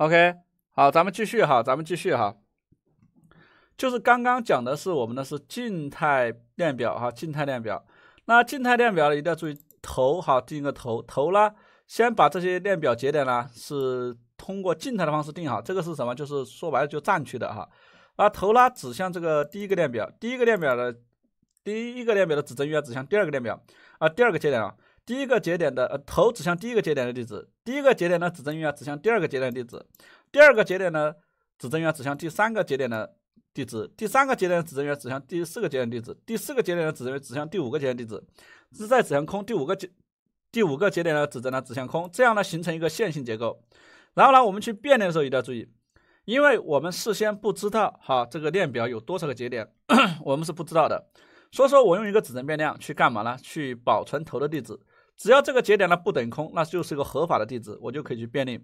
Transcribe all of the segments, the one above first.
OK，好，咱们继续哈，咱们继续哈。就是刚刚讲的是我们的是静态链表哈，静态链表。那静态链表呢，一定要注意头哈，定一个头头呢，先把这些链表节点呢是通过静态的方式定好。这个是什么？就是说白了就占去的哈。那头呢指向这个第一个链表，第一个链表的第一个链表的指针域指向第二个链表啊，第二个节点啊。第一个节点的呃头指向第一个节点的地址，第一个节点的指针源指向第二个节点地址，第二个节点呢指针源指向第三个节点的地址，第三个节点的指针源指向第四个节点地址，第四个节点的指针源指向第五个节点地址，是在指向空，第五个节第五个节点的指针呢指向空，这样呢形成一个线性结构。然后呢，我们去变历的时候一定要注意，因为我们事先不知道哈这个链表有多少个节点，我们是不知道的，所以说我用一个指针变量去干嘛呢？去保存头的地址。只要这个节点呢不等空，那就是一个合法的地址，我就可以去便利。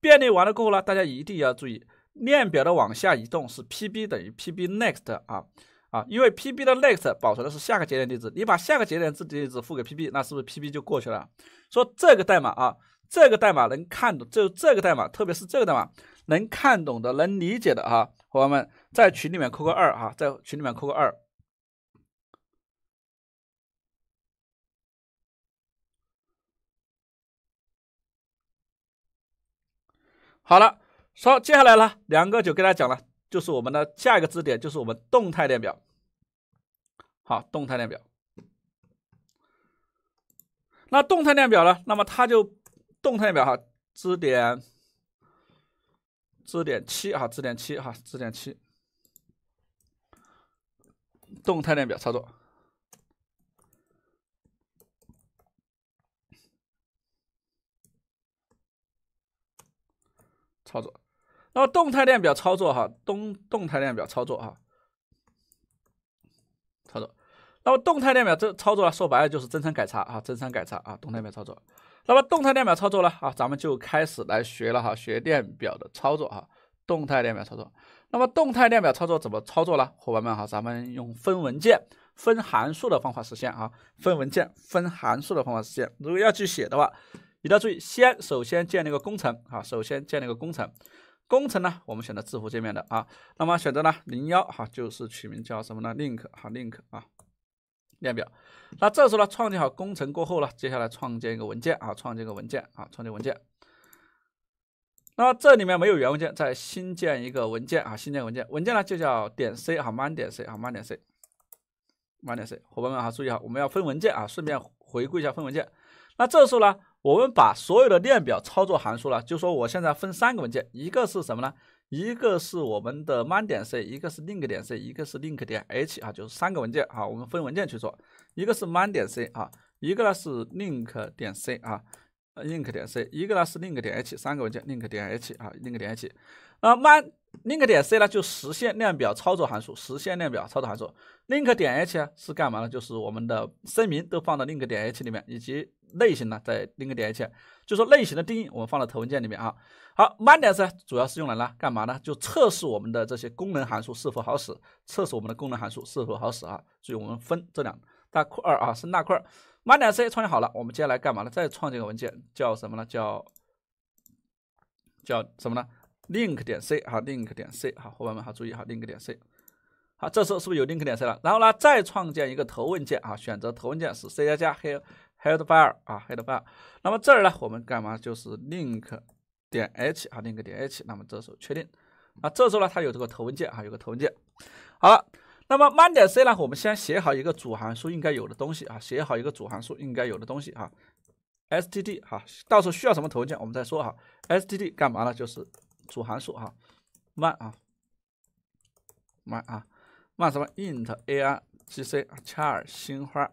便利完了过后呢，大家一定要注意链表的往下移动是 p b 等于 p b next 啊啊，因为 p b 的 next 保存的是下个节点地址，你把下个节点地址付给 p b，那是不是 p b 就过去了？说这个代码啊，这个代码能看懂，就这个代码，特别是这个代码能看懂的、能理解的啊，伙伴们在群里面扣个二啊，在群里面扣个二。好了，说接下来呢，两个就给大家讲了，就是我们的下一个知识点，就是我们动态链表。好，动态链表。那动态链表呢？那么它就动态列表哈，支点，支点七哈，支点七哈，支点七。动态链表操作。操作，那么动态链表操作哈，动动态链表操作哈，操作，那么动态链表这操作呢，说白了就是增删改查啊，增删改查啊，动态表操作。那么动态链表操作呢啊，咱们就开始来学了哈，学列表的操作哈，动态列表操作。那么动态列表操作怎么操作呢，伙伴们哈，咱们用分文件、分函数的方法实现啊，分文件、分函数的方法实现。如果要去写的话。一定要注意，先首先建立一个工程，哈，首先建立一个工程。工程呢，我们选择字符界面的啊，那么选择呢零幺，哈，就是取名叫什么呢？link，哈，link 啊，链表。那这时候呢，创建好工程过后呢，接下来创建一个文件啊，创建一个文件啊，创建文件。那这里面没有源文件，再新建一个文件啊，新建文件。文件呢就叫点 c，哈，慢点 c，哈，慢点 c，慢点 c。伙伴们哈，注意哈，我们要分文件啊，顺便回顾一下分文件。那这时候呢？我们把所有的链表操作函数呢，就说我现在分三个文件，一个是什么呢？一个是我们的 man 点 c，一个是 link 点 c，一个是 link 点 h 啊，就是三个文件啊，我们分文件去做，一个是 man 点 c 啊，一个呢是 link 点 c 啊，link 点 c，一个呢是 link 点 h，三个文件 link 点 h 啊，link 点 h，那 man。link 点 c 呢就实现量表操作函数，实现量表操作函数。link 点 h 啊是干嘛呢？就是我们的声明都放到 link 点 h 里面，以及类型呢在 link 点 h，就说类型的定义我们放到头文件里面啊。好，main 点 c 主要是用来呢干嘛呢？就测试我们的这些功能函数是否好使，测试我们的功能函数是否好使啊。所以我们分这两大块儿啊，是大块儿。main 点 c 创建好了，我们接下来干嘛呢？再创建个文件叫什么呢？叫叫什么呢？link 点 c 哈，link 点 c 哈，伙伴们哈，注意哈，link 点 c 好，这时候是不是有 link 点 c 了？然后呢，再创建一个头文件啊，选择头文件是 c 加加 head head file 啊 head file。那么这儿呢，我们干嘛就是 link 点 h 啊 link 点 h。那么这时候确定啊，这时候呢它有这个头文件啊，有个头文件。好了，那么 m a n 点 c 呢，我们先写好一个主函数应该有的东西啊，写好一个主函数应该有的东西哈。std 哈，到时候需要什么头文件我们再说哈。std 干嘛呢？就是主函数哈 m a n 啊 m a n 啊 m a n 什么 int a r g c char 星花，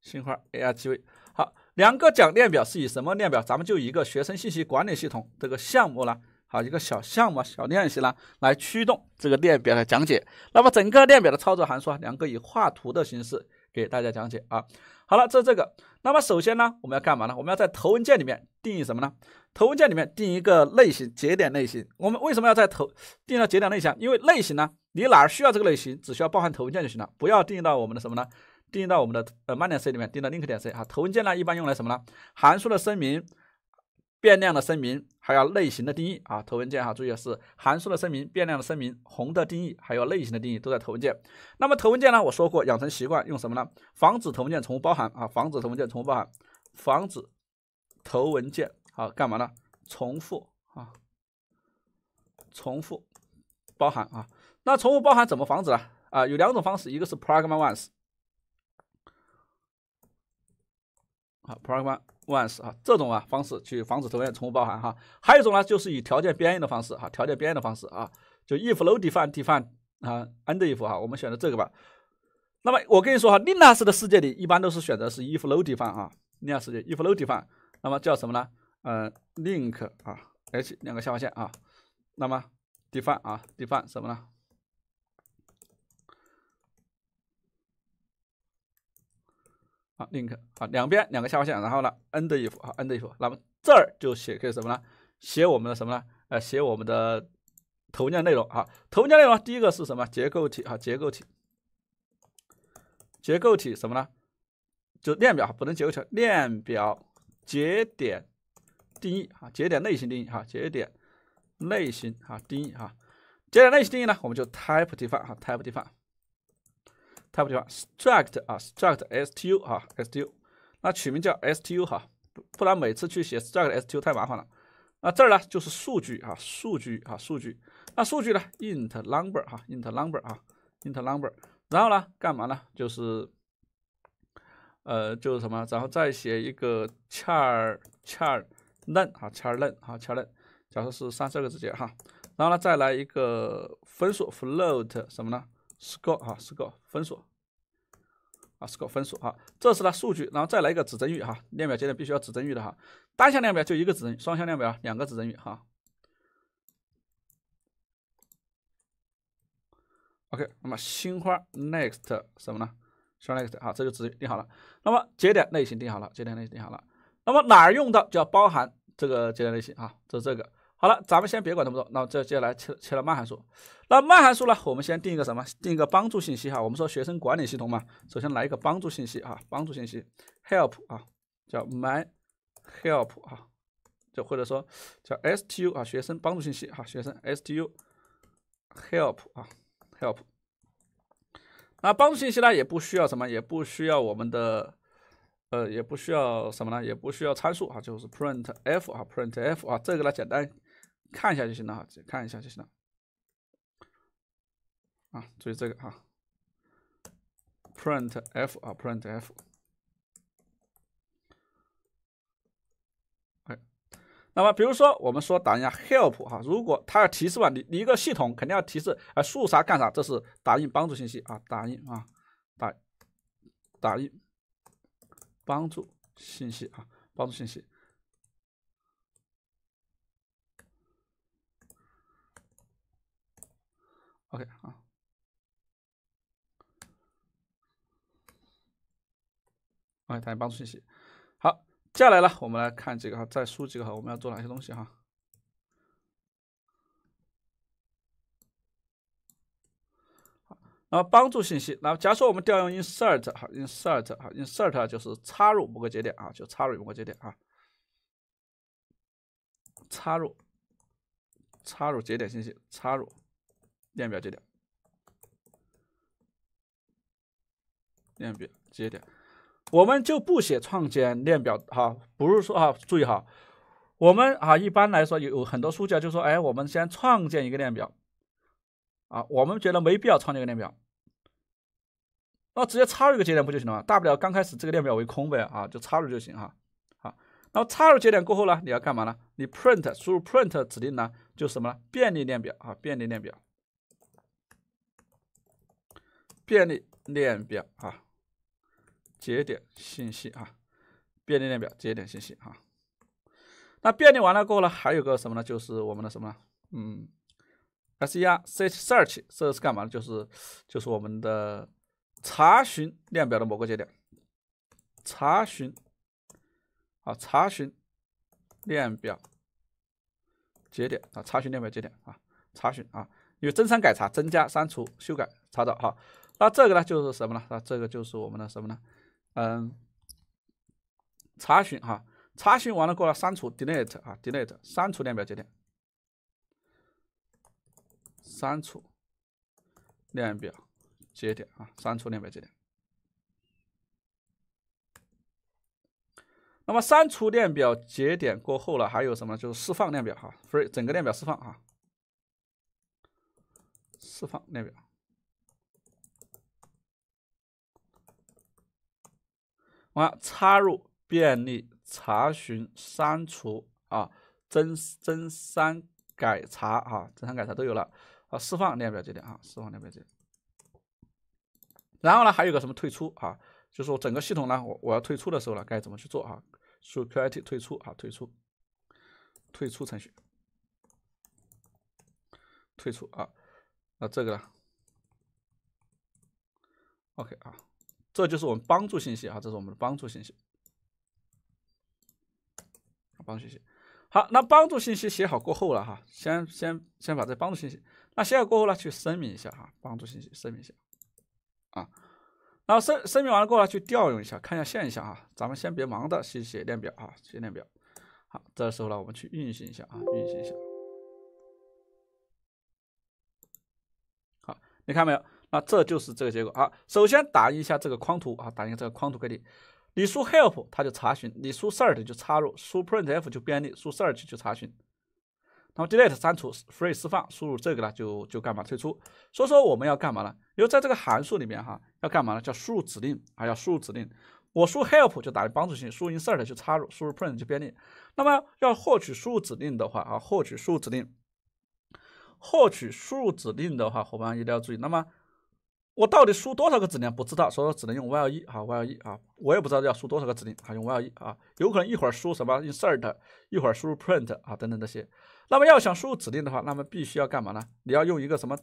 星花 a r g v 好，两个讲链表是以什么链表？咱们就一个学生信息管理系统这个项目呢，好一个小项目小练习呢，来驱动这个链表的讲解。那么整个链表的操作函数啊，两个以画图的形式。给大家讲解啊，好了，这是这个。那么首先呢，我们要干嘛呢？我们要在头文件里面定义什么呢？头文件里面定一个类型，节点类型。我们为什么要在头定到节点类型？因为类型呢，你哪儿需要这个类型，只需要包含头文件就行了，不要定义到我们的什么呢？定义到我们的呃，main.c 里面，定义到 link.c 啊。头文件呢，一般用来什么呢？函数的声明，变量的声明。还有类型的定义啊，头文件哈，注意是函数的声明、变量的声明、宏的定义，还有类型的定义都在头文件。那么头文件呢？我说过，养成习惯用什么呢？防止头文件重复包含啊，防止头文件重复包含，防止头文件好干嘛呢？重复啊，重复包含啊。那重复包含怎么防止呢？啊，有两种方式，一个是 p r o g m a once，好 p r o g m a once 啊，这种啊方式去防止同样重复包含哈，还有一种呢，就是以条件编译的方式哈，条件编译的方式啊，就 if low def i n e def i n e 啊，n d if 哈，我们选择这个吧。那么我跟你说哈，Linux 的世界里一般都是选择是 if low def i 啊，Linux 世界 if low def，i n e 那么叫什么呢？呃，link 啊，h 两个下划线啊，那么 def i n e 啊，def i n e 什么呢？好 l i n k 啊，两边两个下划线，然后呢，n d if，e n d if，那么这儿就写可以什么呢？写我们的什么呢？呃，写我们的头件内容啊。头件内容第一个是什么？结构体啊，结构体。结构体什么呢？就链表不能结构体，链表节点定义啊，节点类型定义哈，节点类型啊，定义哈。节点类型定义呢，我们就 type define 哈 t y p e define。t 太不规范，struct 啊，struct stu 啊，stu，那取名叫 stu 哈，不然每次去写 struct stu 太麻烦了。那这儿呢就是数据啊，数据啊，数据。那数据呢 int number 哈，int number 啊，int number。然后呢，干嘛呢？就是呃，就是什么？然后再写一个 char char len 啊，char len 啊，char len。假设是三二个字节哈。然后呢，再来一个分数 float 什么呢？s c o 四个啊，r e 分数啊，r e 分数啊，这是它数据，然后再来一个指针域哈，链表节点必须要指针域的哈，单向链表就一个指针，双向链表两个指针域哈。OK，那么新花 next 什么呢？鲜花 next 好，这就指定好了。那么节点类型定好了，节点类型定好了。那么哪儿用到就要包含这个节点类型啊？就这个。好了，咱们先别管那么多。那这接下来切切了慢函数。那慢函数呢？我们先定一个什么？定一个帮助信息哈。我们说学生管理系统嘛，首先来一个帮助信息哈。帮助信息，help 啊，叫 my help 啊，就或者说叫 stu 啊，学生帮助信息哈，学生 stu help 啊，help。那帮助信息呢，也不需要什么，也不需要我们的，呃，也不需要什么呢？也不需要参数啊，就是 printf 啊，printf 啊，这个呢简单。看一下就行了啊，看一下就行了。啊，注意这个哈，print f 啊，print f。那么比如说我们说打印一下 help 哈，如果它要提示吧，你你一个系统肯定要提示，哎，输入啥干啥，这是打印帮助信息啊，打印啊，打打印帮助信息啊，帮助信息。OK 啊，OK，大家帮助信息。好，接下来呢，我们来看几个哈，再输几个哈，我们要做哪些东西哈？然后帮助信息。那假如说我们调用 insert 哈，insert 哈，insert 就是插入某个节点啊，就插入某个节点啊，插入，插入节点信息，插入。链表节点，链表节点，我们就不写创建链表哈，不是说啊，注意哈，我们啊一般来说有很多书架就说，哎，我们先创建一个链表啊，我们觉得没必要创建一个链表，那直接插入一个节点不就行了吗？大不了刚开始这个链表为空呗啊，就插入就行哈。好，那么插入节点过后呢，你要干嘛呢？你 print 输入 print 指令呢，就什么呢？便利链表啊，便利链表。便利链表啊，节点信息啊，便利链表节点信息啊。那便利完了过后呢，还有个什么呢？就是我们的什么？嗯，ser search search，这是干嘛？的？就是就是我们的查询链表的某个节点，查询啊，查询链表节点啊，查询链表节点啊，查询啊，有增删改查，增加、删除、修改、查找哈。那这个呢，就是什么呢？那这个就是我们的什么呢？嗯，查询哈，查询完了过来删除 delete 啊，delete 删除链表节点，删除链表节点啊，删除链表节点。那么删除链表节点过后了，还有什么？就是释放链表哈，free 整个链表释放啊，释放链表。啊，插入、便利、查询、删除啊，增、增、删、改、查啊，增删改查都有了啊。释放列表节点啊，释放列表节点。然后呢，还有个什么退出啊？就是我整个系统呢，我我要退出的时候呢，该怎么去做啊？说 quit 退出啊，退出，退出程序，退出啊。那这个呢？OK 啊。这就是我们帮助信息哈，这是我们的帮助信息。帮助信息，好，那帮助信息写好过后了哈，先先先把这帮助信息，那写好过后呢，去声明一下哈，帮助信息声明一下，啊，然后声声明完了过后，去调用一下，看一下现象啊，咱们先别忙的，先写链表啊，写链表。好，这时候呢，我们去运行一下啊，运行一下。好，你看没有？那这就是这个结果啊！首先打印一下这个框图啊，打印这个框图给你。你输 help，它就查询；你输 s e r t 就插入；输 print f 就便利；输 s e r t 就去查询。那么 delete 删除，free 释放。输入这个呢，就就干嘛？退出。所以说我们要干嘛呢？因为在这个函数里面哈，要干嘛呢？叫输入指令啊，要输入指令。我输 help 就打印帮助性，输 insert 就插入，输入 print 就便利。那么要获取输入指令的话啊，获取输入指令，获取输入指令的话，伙伴一定要注意。那么我到底输多少个指令不知道，所以说只能用 YO1 啊 y e 1啊，我也不知道要输多少个指令，还用 y e 1啊，有可能一会儿输什么 i n s e r t 一会儿输入 print 啊等等这些。那么要想输入指令的话，那么必须要干嘛呢？你要用一个什么？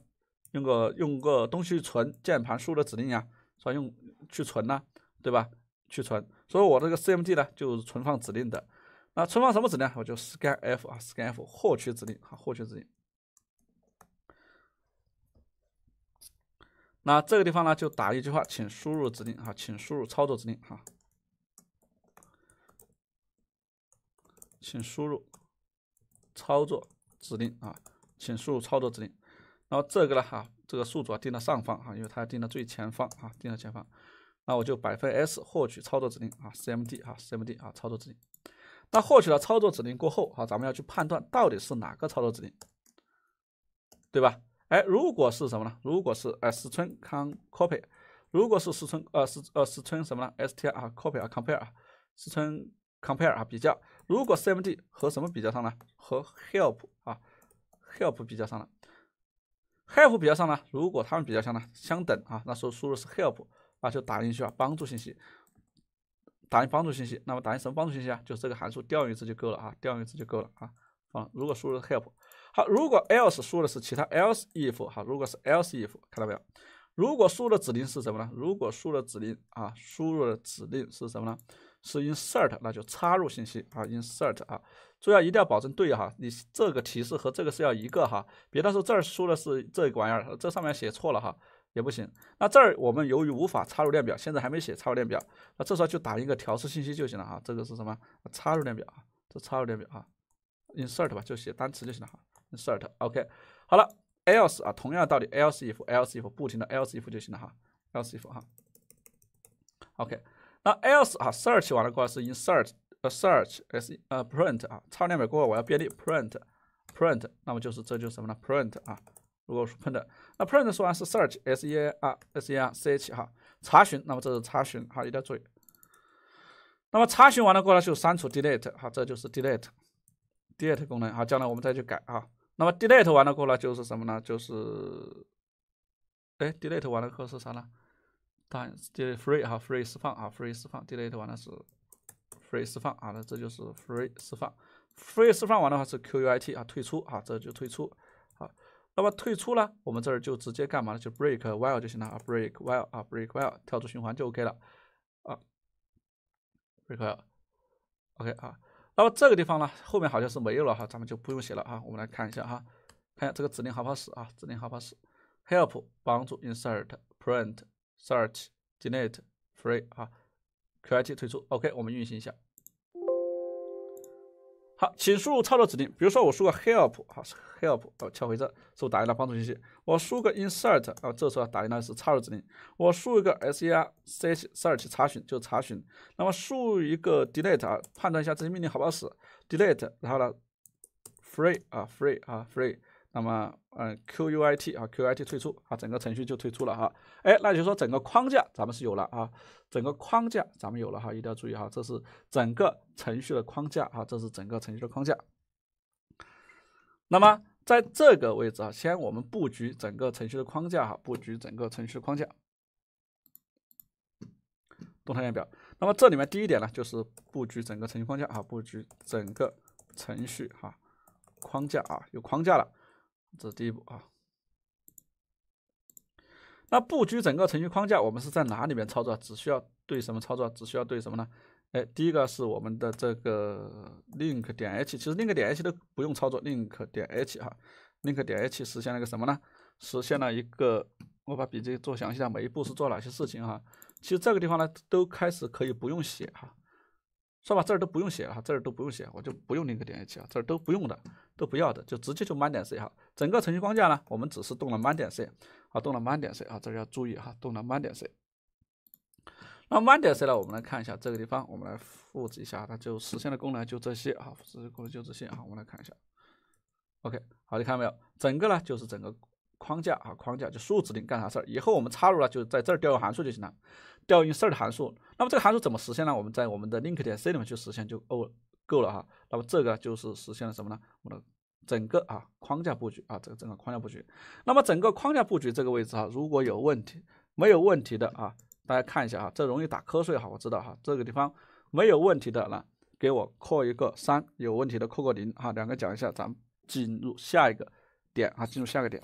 用个用个东西存键盘输的指令呀，是吧？用去存呢，对吧？去存。所以我这个 CMD 呢，就是存放指令的。那存放什么指令？我就 scan f 啊，scan f 获取指令啊，获取指令。那这个地方呢，就打一句话，请输入指令哈，请输入操作指令哈，请输入操作指令啊，请输入操作指令。然后这个呢，哈，这个数组啊，定到上方哈，因为它要定到最前方啊，定到前方。那我就百分 s 获取操作指令啊，cmd 啊，cmd 啊，操作指令。那获取了操作指令过后啊，咱们要去判断到底是哪个操作指令，对吧？哎，如果是什么呢？如果是哎，寸 c o n p o p y 如果是是寸呃是呃是寸什么呢？str 啊 c o p y 啊，compare 啊，寸 compare 啊，比较。如果 cmd 和什么比较上呢？和 help 啊，help 比较上了，help 比较上了。如果它们比较上了，相等啊，那说输入是 help，那就打印需要帮助信息，打印帮助信息。那么打印什么帮助信息啊？就这个函数调用一次就够了啊，调用一次就够了啊啊。如果输入 help。好，如果 else 输的是其他 else if 哈，如果是 else if 看到没有？如果输的指令是什么呢？如果输的指令啊，输入的指令是什么呢？是 insert 那就插入信息啊，insert 啊，注意啊，一定要保证对哈，你这个提示和这个是要一个哈，别到时候这儿输的是这个玩意儿，这上面写错了哈也不行。那这儿我们由于无法插入列表，现在还没写插入列表，那这时候就打印一个调试信息就行了哈，这个是什么？插入列表啊，这插入列表啊，insert 吧，就写单词就行了哈。insert OK，好了，else 啊，同样道理，else if，else if，不停的 else if 就行了哈，else if 哈，OK，那 else 啊，search 完了过来是 insert，a search s s 呃 print 啊，超两秒过后我要便利 print，print，那么就是这就是什么呢？print 啊，如果是 print，那 print 说完是 search，s e r s e r c h 哈，查询，那么这是查询哈，一定要注意。那么查询完了过来就删除 delete，哈，这就是 delete，delete 功能好，将来我们再去改啊。那么 delete 完了过后呢，就是什么呢？就是，哎，delete 完了过后是啥呢？当然，delete free 哈，free 释放啊，free 释放。delete 完了是 free 释放啊，那这就是 free 释放。free 释放完的话是 quit 啊，退出啊，这就退出。好，那么退出呢，我们这儿就直接干嘛呢？就 break while 就行了啊，break while 啊，break while 跳出循环就 OK 了啊，break while OK 啊。那么这个地方呢，后面好像是没有了哈，咱们就不用写了哈。我们来看一下哈，看一下这个指令好不好使啊？指令好不好使？Help，帮助，Insert，Print，Search，Delete，Free 啊 q e a t 退出。OK，我们运行一下。好，请输入操作指令。比如说我输个 help，好 help，哦，敲回这，是不是打印了帮助信息？我输个 insert，啊，这时候打印的是插入指令。我输一个 serc，serc 查询就查询。那么输入一个 delete，啊，判断一下这些命令好不好使？delete，然后呢 free，啊 free，啊 free。那么，嗯，QUIT 啊，QUIT 退出啊，整个程序就退出了哈。哎，那就说整个框架咱们是有了啊，整个框架咱们有了哈，一定要注意哈，这是整个程序的框架哈，这是整个程序的框架。那么，在这个位置啊，先我们布局整个程序的框架哈，布局整个程序的框架，动态列表。那么这里面第一点呢，就是布局整个程序框架哈，布局整个程序哈框架啊，有框架了。这是第一步啊。那布局整个程序框架，我们是在哪里面操作？只需要对什么操作？只需要对什么呢？哎，第一个是我们的这个 link 点 h，其实 link 点 h 都不用操作，link 点 h 哈，link 点 h 实现了一个什么呢？实现了一个，我把笔记做详细，每一步是做哪些事情哈。其实这个地方呢，都开始可以不用写哈。是吧，这儿都不用写了哈，这儿都不用写，我就不用那个点器了，这儿都不用的，都不要的，就直接就 man 点 c 哈。整个程序框架呢，我们只是动了 man 点 c，好，动了 man 点 c，啊，这儿要注意哈，动了 man 点 c。那 man 点 c 呢，我们来看一下这个地方，我们来复制一下，它就实现的功能就这些啊，制的功能就这些啊，我们来看一下。OK，好，你看到没有？整个呢就是整个。框架啊，框架就数指令干啥事儿？以后我们插入了，就在这儿调用函数就行了，调用印事 r t 函数。那么这个函数怎么实现呢？我们在我们的 Link 点 C 里面去实现就够够了哈。那么这个就是实现了什么呢？我的整个啊框架布局啊，这个整个框架布局。那么整个框架布局这个位置哈，如果有问题，没有问题的啊，大家看一下哈，这容易打瞌睡哈，我知道哈，这个地方没有问题的呢，给我扣一个三，有问题的扣个零哈，两个讲一下，咱们进入下一个点啊，进入下个点。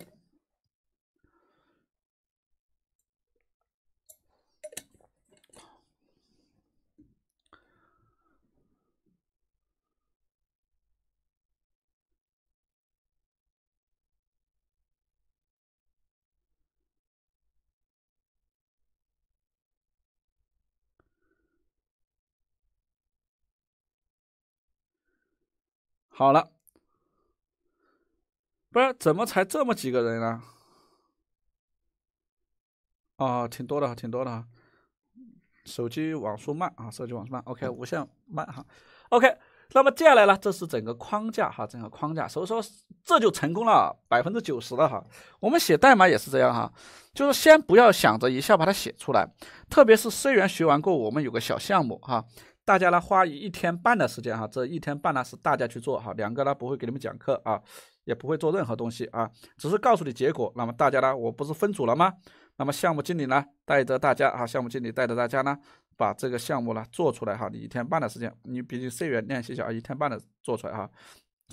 好了，不是怎么才这么几个人呢？啊，挺多的，挺多的哈。手机网速慢啊，手机网速慢。OK，无线慢哈。OK，那么接下来呢？这是整个框架哈，整个框架。所以说这就成功了百分之九十了哈。我们写代码也是这样哈，就是先不要想着一下把它写出来，特别是虽然学完过，我们有个小项目哈。大家呢花一天半的时间哈，这一天半呢是大家去做哈，两个呢不会给你们讲课啊，也不会做任何东西啊，只是告诉你结果。那么大家呢，我不是分组了吗？那么项目经理呢带着大家啊，项目经理带着大家呢把这个项目呢做出来哈，你一天半的时间，你毕竟语员练习一下，一天半的做出来哈，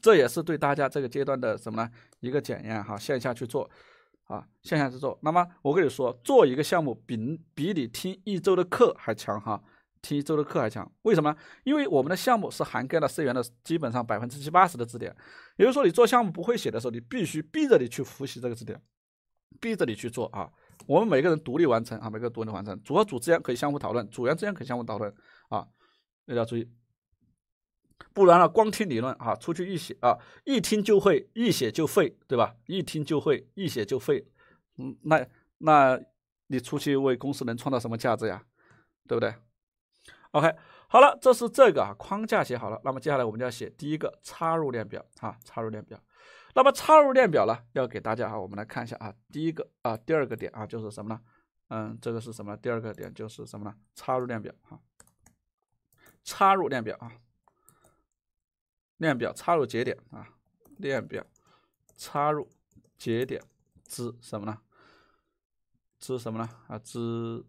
这也是对大家这个阶段的什么呢一个检验哈，线下去做啊，线下去做。那么我跟你说，做一个项目比比你听一周的课还强哈。听一周的课还强，为什么？因为我们的项目是涵盖了社员的基本上百分之七八十的字典。也就是说，你做项目不会写的时候，你必须逼着你去复习这个字典，逼着你去做啊。我们每个人独立完成啊，每个人独立完成。组和组之间可以相互讨论，组员之间可以相互讨论啊。大家注意，不然呢，光听理论啊，出去一写啊，一听就会，一写就废，对吧？一听就会，一写就废。嗯，那那你出去为公司能创造什么价值呀？对不对？OK，好了，这是这个啊框架写好了，那么接下来我们就要写第一个插入链表啊，插入链表。那么插入链表呢，要给大家啊，我们来看一下啊，第一个啊，第二个点啊，就是什么呢？嗯，这个是什么？第二个点就是什么呢？插入链表啊，插入链表啊，链表插入节点啊，链表插入节点之什么呢？之什么呢？啊，之。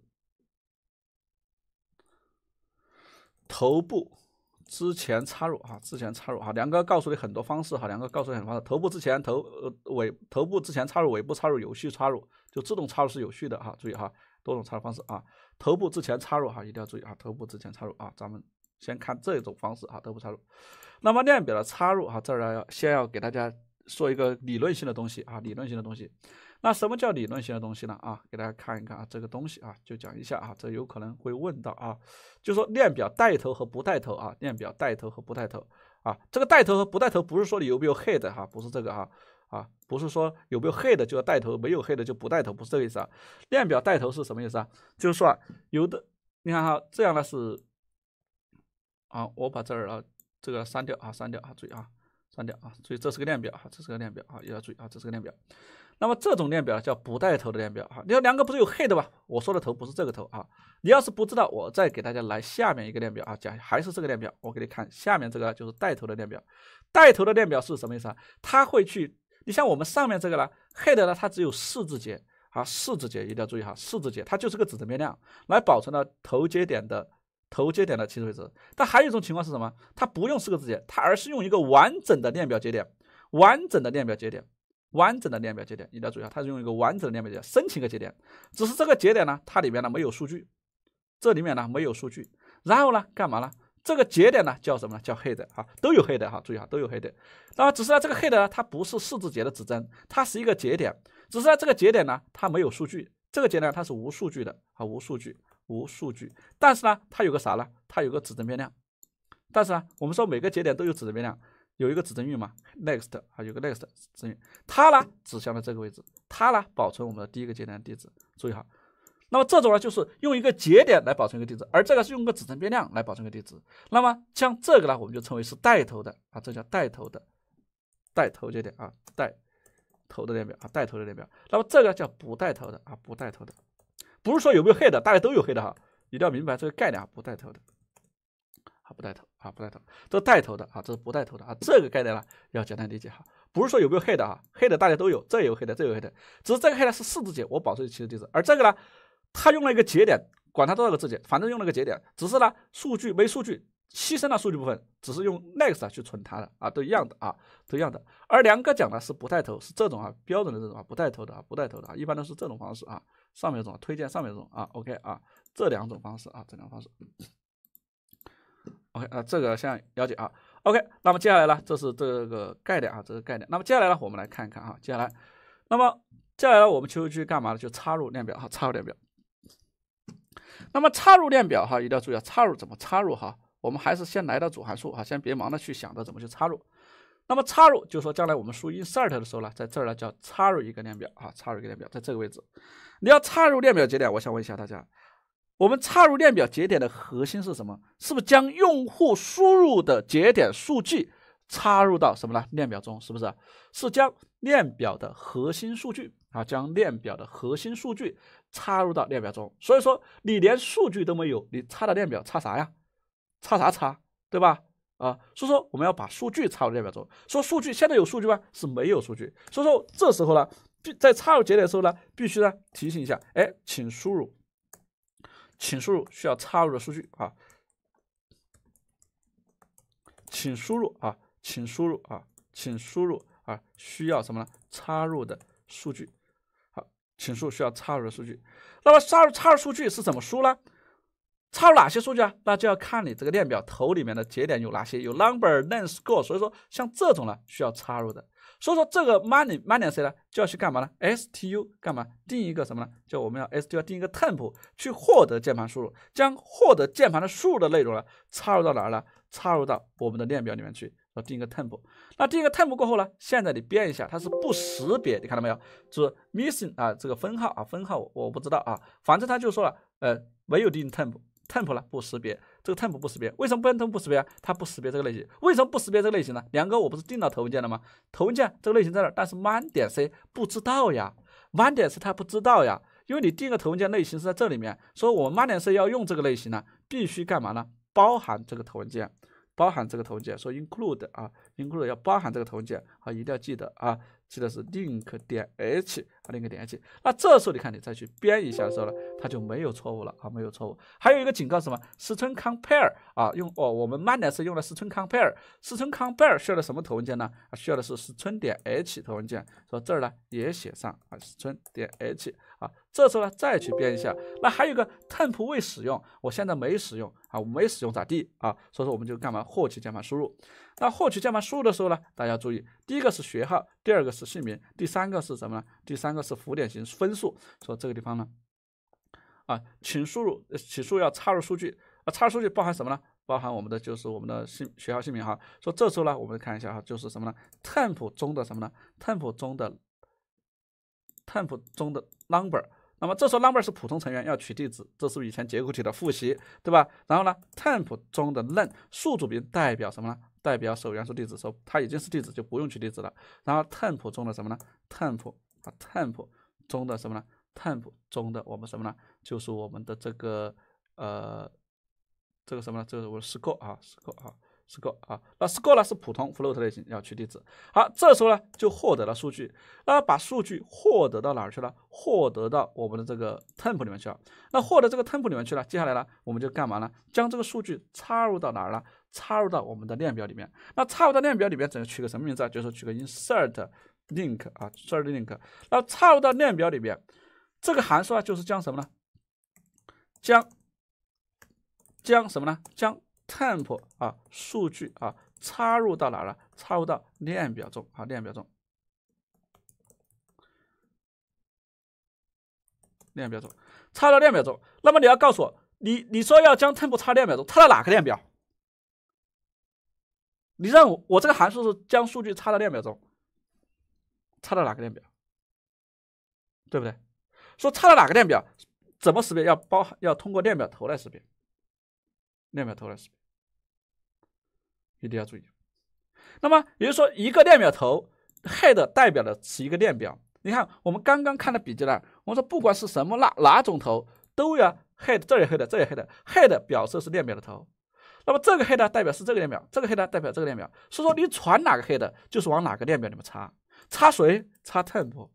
头部之前插入啊，之前插入哈，梁哥告诉你很多方式哈，梁哥告诉你很多方式，头部之前头呃尾头部之前插入尾部插入有序插入，就自动插入是有序的哈，注意哈，多种插入方式啊，头部之前插入哈，一定要注意啊，头部之前插入啊，咱们先看这种方式哈，头部插入，那么量表的插入哈，这儿要先要给大家说一个理论性的东西啊，理论性的东西。那什么叫理论性的东西呢？啊，给大家看一看啊，这个东西啊，就讲一下啊，这有可能会问到啊，就说链表带头和不带头啊，链表带头和不带头啊，这个带头和不带头不是说你有没有 head 哈，不是这个哈，啊，不是说有没有 head 就要带头，没有 head 就不带头，不是这个意思啊。链表带头是什么意思啊？就是说有的，你看哈，这样呢是，啊，我把这儿啊这个删掉啊，删掉啊，注意啊，删掉啊，注意这是个链表啊，这是个链表啊，要注意啊，这是个链表。那么这种链表叫不带头的链表哈，你说两个不是有 head 吧？我说的头不是这个头啊。你要是不知道，我再给大家来下面一个链表啊，讲还是这个链表，我给你看下面这个就是带头的链表。带头的链表是什么意思啊？它会去，你像我们上面这个呢，head 呢，它只有四字节啊，四字节一定要注意哈，四字节它就是个指针变量，来保存了头节点的头节点的起始位置。但还有一种情况是什么？它不用四个字节，它而是用一个完整的链表节点，完整的链表节点。完整的链表节点，一定要注意啊！它是用一个完整的链表节点申请一个节点，只是这个节点呢，它里面呢没有数据，这里面呢没有数据。然后呢，干嘛呢？这个节点呢叫什么呢？叫 head 啊，都有 head 哈，注意哈，都有 head。那么只是呢，这个 head 呢，它不是四字节的指针，它是一个节点。只是呢，这个节点呢，它没有数据，这个节点它是无数据的啊，无数据，无数据。但是呢，它有个啥呢？它有个指针变量。但是啊，我们说每个节点都有指针变量。有一个指针域嘛，next 啊，有个 next 指针，域，它呢指向了这个位置，它呢保存我们的第一个节点的地址，注意哈。那么这种呢就是用一个节点来保存一个地址，而这个是用个指针变量来保存一个地址。那么像这个呢，我们就称为是带头的啊，这叫带头的带头节点啊，带头的列表啊，带头的列表。那么这个叫不带头的啊，不带头的，不是说有没有 head，大家都有 head 哈，一定要明白这个概念啊，不带头的。啊不带头啊不带头，这带头的啊，这是不带头的啊。这个概念呢要简单理解哈，不是说有没有黑的啊，黑的大家都有，这有黑的，这有黑的，只是这个黑的是四字节，我保持实地址，而这个呢，它用了一个节点，管它多少个字节，反正用了个节点，只是呢数据没数据，牺牲了数据部分，只是用 next 啊去存它的啊，都一样的啊，都一样的。而梁哥讲呢是不带头，是这种啊标准的这种啊不带头的啊不带头的啊，一般都是这种方式啊，上面这种推荐上面这种啊，OK 啊这两种方式啊这两种方式。OK 啊，这个先了解啊。OK，那么接下来呢，这是这个概念啊，这个概念。那么接下来呢，我们来看一看啊，接下来，那么接下来呢，我们就去干嘛呢？就插入链表哈，插入链表。那么插入链表哈，一定要注意啊，插入怎么插入哈？我们还是先来到主函数哈，先别忙着去想着怎么去插入。那么插入就说将来我们输 insert 的时候呢，在这儿呢叫插入一个链表啊，插入一个链表，在这个位置。你要插入链表节点，我想问一下大家。我们插入链表节点的核心是什么？是不是将用户输入的节点数据插入到什么呢？链表中是不是？是将链表的核心数据啊，将链表的核心数据插入到链表中。所以说你连数据都没有，你插的链表插啥呀？插啥插？对吧？啊，所以说我们要把数据插入链表中。说数据现在有数据吗？是没有数据。所以说这时候呢，必在插入节点的时候呢，必须呢提醒一下，哎，请输入。请输入需要插入的数据啊，请输入啊，请输入啊，请输入啊，需要什么呢？插入的数据，好，请输需要插入的数据。那么插入插入数据是怎么输呢？插入哪些数据啊？那就要看你这个链表头里面的节点有哪些，有 number、l e n g t h score，所以说像这种呢，需要插入的。所以说这个 money money 谁呢？就要去干嘛呢？stu 干嘛？定一个什么呢？就我们要 stu 定一个 temp 去获得键盘输入，将获得键盘的输入的内容呢插入到哪儿呢？插入到我们的链表里面去。要定一个 temp，那定一个 temp 过后呢？现在你编一下，它是不识别，你看到没有？就是 missing 啊，这个分号啊，分号我不知道啊，反正他就说了，呃，没有定 temp。temp 呢不识别，这个 temp 不识别，为什么不能 t e m 不识别啊？它不识别这个类型，为什么不识别这个类型呢？梁哥，我不是定到头文件了吗？头文件这个类型在那儿，但是 man 点 c 不知道呀，man 点 c 它不知道呀，因为你定个头文件类型是在这里面，所以我们 man 点 c 要用这个类型呢，必须干嘛呢？包含这个头文件，包含这个头文件，说 include 啊，include 要包含这个头文件，好，一定要记得啊。记得是 link 点 h 啊，link 点 h。那这时候你看，你再去编一下的时候呢，它就没有错误了啊，没有错误。还有一个警告什么？string compare 啊，用哦，我们慢点是用的 string compare。string compare 需要的什么头文件呢？需要的是 string 点 h 头文件。说这儿呢也写上啊，string 点 h 啊。这时候呢再去编一下。那还有个 temp 未使用，我现在没使用啊，我没使用咋地啊？所以说我们就干嘛？获取键盘输入。那获取键盘输入的时候呢？大家注意，第一个是学号，第二个是姓名，第三个是什么呢？第三个是浮点型分数。说这个地方呢，啊，请输入，请输入要插入数据啊，插入数据包含什么呢？包含我们的就是我们的姓、学校、姓名哈。说这时候呢，我们看一下哈，就是什么呢？temp 中的什么呢？temp 中的 temp 中的 number。那么这时候 number 是普通成员，要取地址，这是以前结构体的复习，对吧？然后呢，temp 中的 len 数组名代表什么呢？代表首元素地址，说它已经是地址，就不用取地址了。然后 temp 中的什么呢？temp 啊，temp 中的什么呢？temp 中的我们什么呢？就是我们的这个呃，这个什么呢？这个我的 scope 啊，scope 啊。score 啊，那 score 呢是普通 float 类型，要取地址。好，这时候呢就获得了数据。那把数据获得到哪儿去了？获得到我们的这个 temp 里面去了。那获得这个 temp 里面去了，接下来呢我们就干嘛呢？将这个数据插入到哪儿呢？插入到我们的链表里面。那插入到链表里面，怎么取个什么名字啊？就是取个 insert link 啊，insert link。那插入到链表里面，这个函数啊就是将什么呢？将，将什么呢？将。temp 啊，数据啊，插入到哪了？插入到链表中啊，链表中，链表中，插到链表中。那么你要告诉我，你你说要将 temp 插链表中，插到哪个链表？你让我，我这个函数是将数据插到链表中，插到哪个链表？对不对？说插到哪个链表？怎么识别？要包，要通过链表头来识别，链表头来识别。一定要注意，那么也就是说，一个链表头 head 代表的是一个链表。你看，我们刚刚看的笔记呢，我们说不管是什么那哪种头，都要 head 这也 head 这也 head head 表示是链表的头。那么这个 head 代表是这个链表，这个 head 代表这个链表。所以说你传哪个 head 就是往哪个链表里面插，插谁插 temp，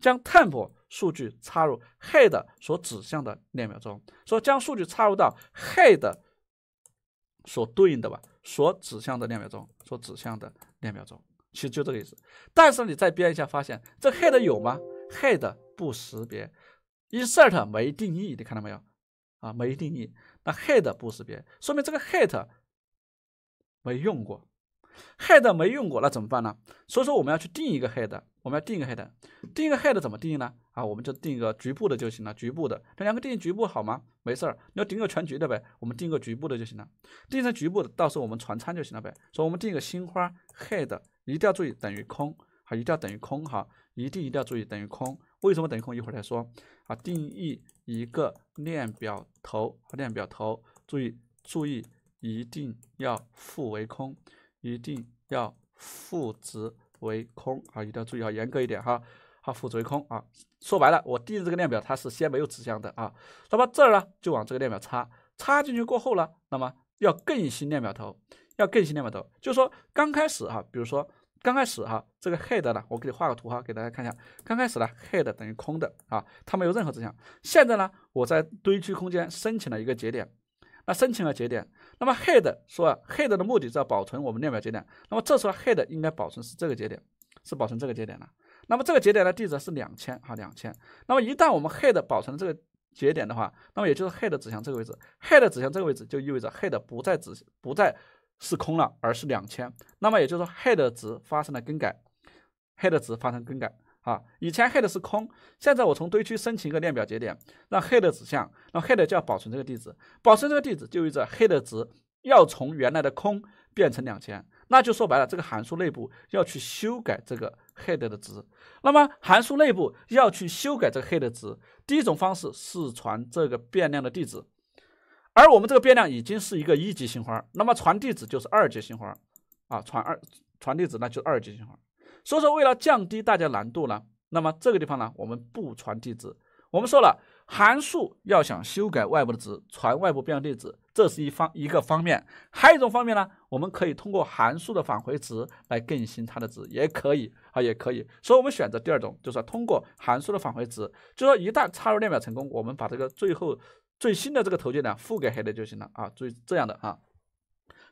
将 temp 数据插入 head 所指向的链表中，说将数据插入到 head 所对应的吧。所指向的链表中，所指向的链表中，其实就这个意思。但是你再编一下，发现这 head 有吗？head 不识别，insert 没定义，你看到没有？啊，没定义。那 head 不识别，说明这个 head 没用过。head 没用过，那怎么办呢？所以说我们要去定一个 head，我们要定一个 head，定一个 head 怎么定呢？啊，我们就定一个局部的就行了，局部的，这两个定义局部好吗？没事儿，你要定个全局的呗，我们定个局部的就行了。定成局部的，到时候我们传参就行了呗。所以，我们定一个新花 head，一定要注意等于空，好，一定要等于空哈，一定一定要注意等于空。为什么等于空？一会儿再说。啊，定义一个链表头，链表头，注意注意，一定要赋为空，一定要赋值为空啊，一定要注意好，严格一点哈。好，复归为空啊，说白了，我第一这个链表它是先没有指向的啊，那么这儿呢就往这个链表插，插进去过后呢，那么要更新链表头，要更新链表头，就是说刚开始哈，比如说刚开始哈，这个 head 呢，我给你画个图哈，给大家看一下，刚开始呢 head 等于空的啊，它没有任何指向，现在呢我在堆区空间申请了一个节点，那申请了节点，那么 head 说 head 的目的是要保存我们链表节点，那么这时候 head 应该保存是这个节点，是保存这个节点了。那么这个节点的地址是两千啊，两千。那么一旦我们 head 保存这个节点的话，那么也就是 head 指向这个位置，head 指向这个位置就意味着 head 不再指不再是空了，而是两千。那么也就是说 head 值发生了更改，head 值发生更改啊。以前 head 是空，现在我从堆区申请一个链表节点，让 head 指向，那 head 就要保存这个地址，保存这个地址就意味着 head 值要从原来的空变成两千。那就说白了，这个函数内部要去修改这个。head 的值，那么函数内部要去修改这个 head 的值，第一种方式是传这个变量的地址，而我们这个变量已经是一个一级星花，那么传地址就是二级星花啊，传二传地址那就是二级新花。所以说为了降低大家难度呢，那么这个地方呢我们不传地址，我们说了函数要想修改外部的值，传外部变量地址。这是一方一个方面，还有一种方面呢，我们可以通过函数的返回值来更新它的值，也可以啊，也可以。所以，我们选择第二种，就是通过函数的返回值，就是说一旦插入链表成功，我们把这个最后最新的这个头件呢付给 head 就行了啊。注意这样的啊，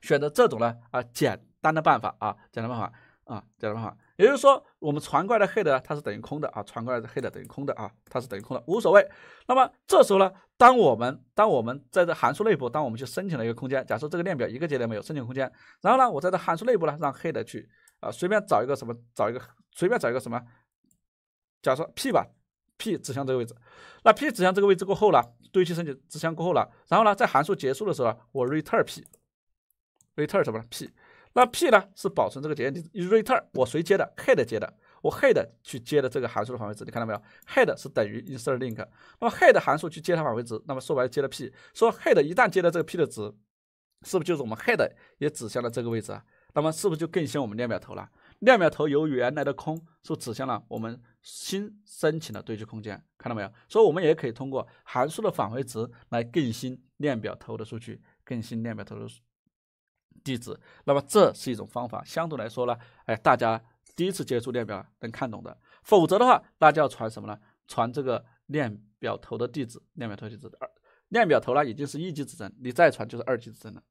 选择这种呢啊简单的办法啊，简单办法啊，简单办法。也就是说，我们传过来的 head 呢，它是等于空的啊，传过来的 head 等于空的啊，它是等于空的，无所谓。那么这时候呢？当我们当我们在这函数内部，当我们去申请了一个空间，假设这个链表一个节点没有申请空间，然后呢，我在这函数内部呢，让 head 去啊随便找一个什么，找一个随便找一个什么，假设 p 吧，p 指向这个位置，那 p 指向这个位置过后呢，堆齐申请指向过后了，然后呢，在函数结束的时候我 return p，return 什么呢？p，那 p 呢是保存这个节点地址，return 我谁接的？head 接的。我 head 去接的这个函数的返回值，你看到没有？head 是等于 insert link，那么 head 函数去接它返回值，那么说白了接了 p，说 head 一旦接了这个 p 的值，是不是就是我们 head 也指向了这个位置？啊？那么是不是就更新我们链表头了？链表头由原来的空，是不指向了我们新申请的对区空间？看到没有？所以，我们也可以通过函数的返回值来更新链表头的数据，更新链表头的地址。那么这是一种方法，相对来说呢，哎，大家。第一次接触链表能看懂的，否则的话，那就要传什么呢？传这个链表头的地址，链表头地址。二，链表头呢，已经是一级指针，你再传就是二级指针了。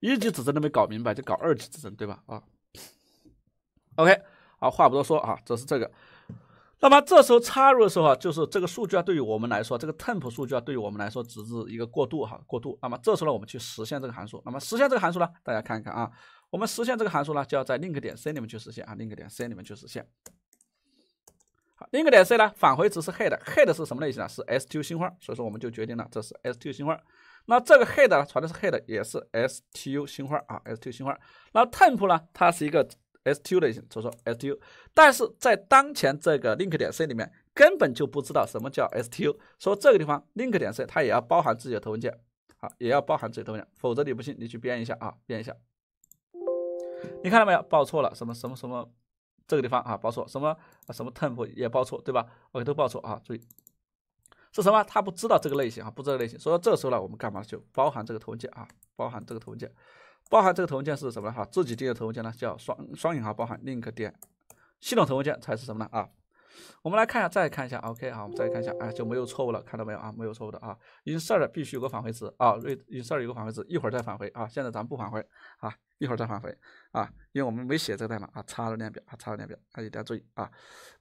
一级指针都没搞明白，就搞二级指针，对吧？啊，OK，啊，话不多说啊，这是这个。那么这时候插入的时候啊，就是这个数据啊，对于我们来说，这个 temp 数据啊，对于我们来说只是一个过渡哈，过渡。那么这时候呢，我们去实现这个函数。那么实现这个函数呢，大家看一看啊。我们实现这个函数呢，就要在 link 点 c 里面去实现啊，link 点 c 里面去实现。好，link 点 c 呢，返回值是 head，head 是什么类型呢？是 stu 星花，所以说我们就决定了这是 stu 星花。那这个 head 呢，传的是 head，也是 stu 星花啊，stu 星花。那 temp 呢，它是一个 stu 类型，所以说 stu。但是在当前这个 link 点 c 里面，根本就不知道什么叫 stu，所以这个地方 link 点 c 它也要包含自己的头文件，好，也要包含自己的头文件，否则你不信，你去编一下啊，编一下。你看到没有？报错了，什么什么什么，这个地方啊，报错，什么什么 temp 也报错，对吧？OK，都报错啊，注意是什么？他不知道这个类型啊，不知道类型。所以这时候呢，我们干嘛？就包含这个头文件啊，包含这个头文件，包含这个头文件是什么呢？哈，自己定义头文件呢，叫双双引号包含 link 点系统头文件才是什么呢？啊？我们来看一下，再看一下，OK 好，我们再看一下，哎，就没有错误了，看到没有啊？没有错误的啊。insert 必须有个返回值啊，read insert 有个返回值，一会儿再返回啊。现在咱们不返回啊，一会儿再返回啊，因为我们没写这个代码啊，插入链表啊，插入链表，啊，一定要注意啊。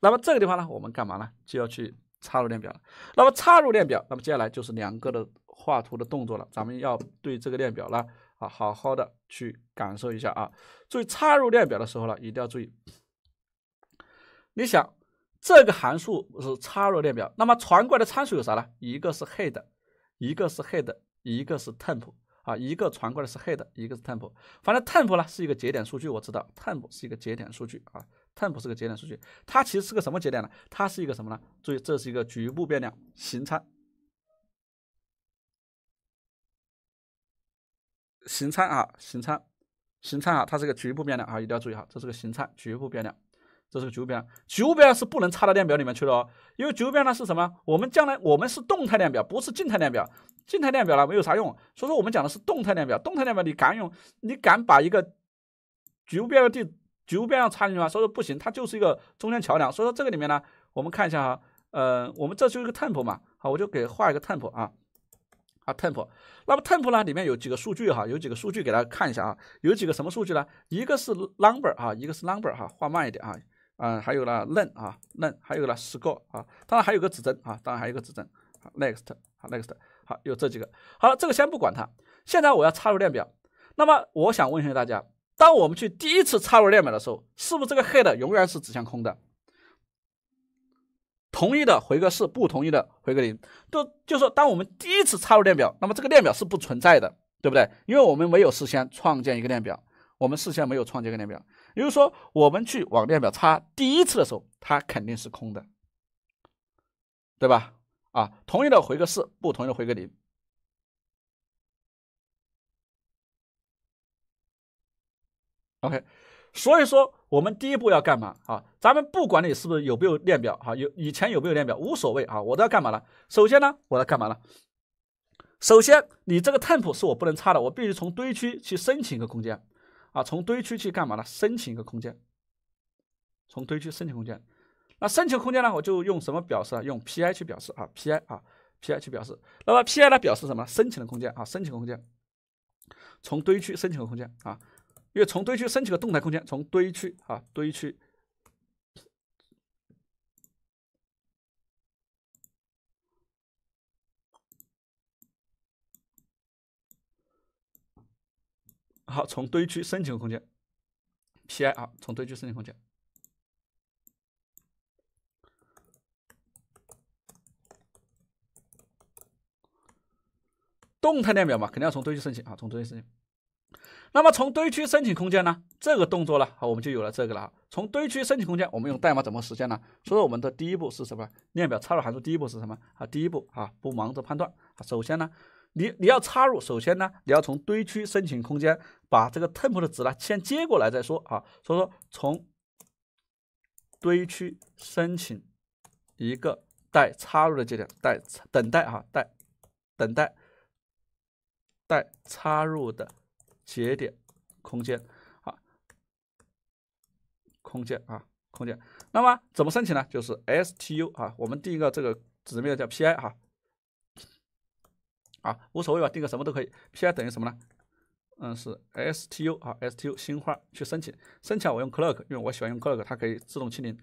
那么这个地方呢，我们干嘛呢？就要去插入链表。那么插入链表，那么接下来就是两个的画图的动作了，咱们要对这个链表呢，啊，好好的去感受一下啊。注意插入链表的时候呢，一定要注意，你想。这个函数是插入列表，那么传过来的参数有啥呢？一个是 head，一个是 head，一个是 temp 啊，一个传过来是 head，一个是 temp。反正 temp 呢是一个节点数据，我知道 temp 是一个节点数据啊，temp 是个节点数据，它其实是个什么节点呢？它是一个什么呢？注意，这是一个局部变量形参，形参啊，形参，形参啊，它是个局部变量啊，一定要注意哈，这是个形参局部变量。这是个局部变量，局部变量是不能插到列表里面去的哦，因为局部变量是什么？我们将来我们是动态列表，不是静态列表。静态列表呢没有啥用，所以说我们讲的是动态列表。动态列表你敢用？你敢把一个局部变量的局部变量插进去吗？所以说不行，它就是一个中间桥梁。所以说这个里面呢，我们看一下哈，呃，我们这就是一个 temp 嘛，好，我就给画一个 temp 啊，啊 temp。那么 temp 呢里面有几个数据哈？有几个数据给大家看一下啊？有几个什么数据呢？一个是 number 哈，一个是 number 哈，画慢一点啊。嗯，还有呢 len 啊，len 还有呢 s o z e 啊，当然还有个指针啊，当然还有个指针，next 啊，next 好，有这几个，好，了，这个先不管它。现在我要插入链表，那么我想问一下大家，当我们去第一次插入链表的时候，是不是这个 head 永远是指向空的？同意的回个是，不同意的回个零。都就是说，当我们第一次插入链表，那么这个链表是不存在的，对不对？因为我们没有事先创建一个链表，我们事先没有创建一个链表。也就是说，我们去往链表插第一次的时候，它肯定是空的，对吧？啊，同意的回个四，不同的回个零。OK，所以说我们第一步要干嘛？啊，咱们不管你是不是有没有链表，哈，有以前有没有链表无所谓啊，我都要干嘛呢？首先呢，我要干嘛呢？首先，你这个 temp 是我不能插的，我必须从堆区去申请一个空间。啊，从堆区去干嘛呢？申请一个空间。从堆区申请空间。那申请空间呢？我就用什么表示啊？用 P I 去表示啊，P I 啊，P I 去表示。那么 P I 呢，表示什么？申请的空间啊，申请空间。从堆区申请个空间啊，因为从堆区申请个动态空间，从堆区啊，堆区。好，从堆区申请空间，pi 啊，从堆区申请空间，动态链表嘛，肯定要从堆区申请啊，从堆区申请。那么从堆区申请空间呢？这个动作呢，好，我们就有了这个了。啊。从堆区申请空间，我们用代码怎么实现呢？所以我们的第一步是什么？链表插入函数第一步是什么？啊，第一步啊，不忙着判断，首先呢。你你要插入，首先呢，你要从堆区申请空间，把这个 temp 的值呢先接过来再说啊。所以说从堆区申请一个待插入的节点，待等待啊，待等待，待插入的节点空间，啊，空间啊，空间。那么怎么申请呢？就是 stu 啊，我们第一个这个指面叫 pi 哈。啊，无所谓吧，定个什么都可以。P I 等于什么呢？嗯，是 S T U 啊，S T U 新花去申请申请，我用 Clock，因为我喜欢用 Clock，它可以自动清零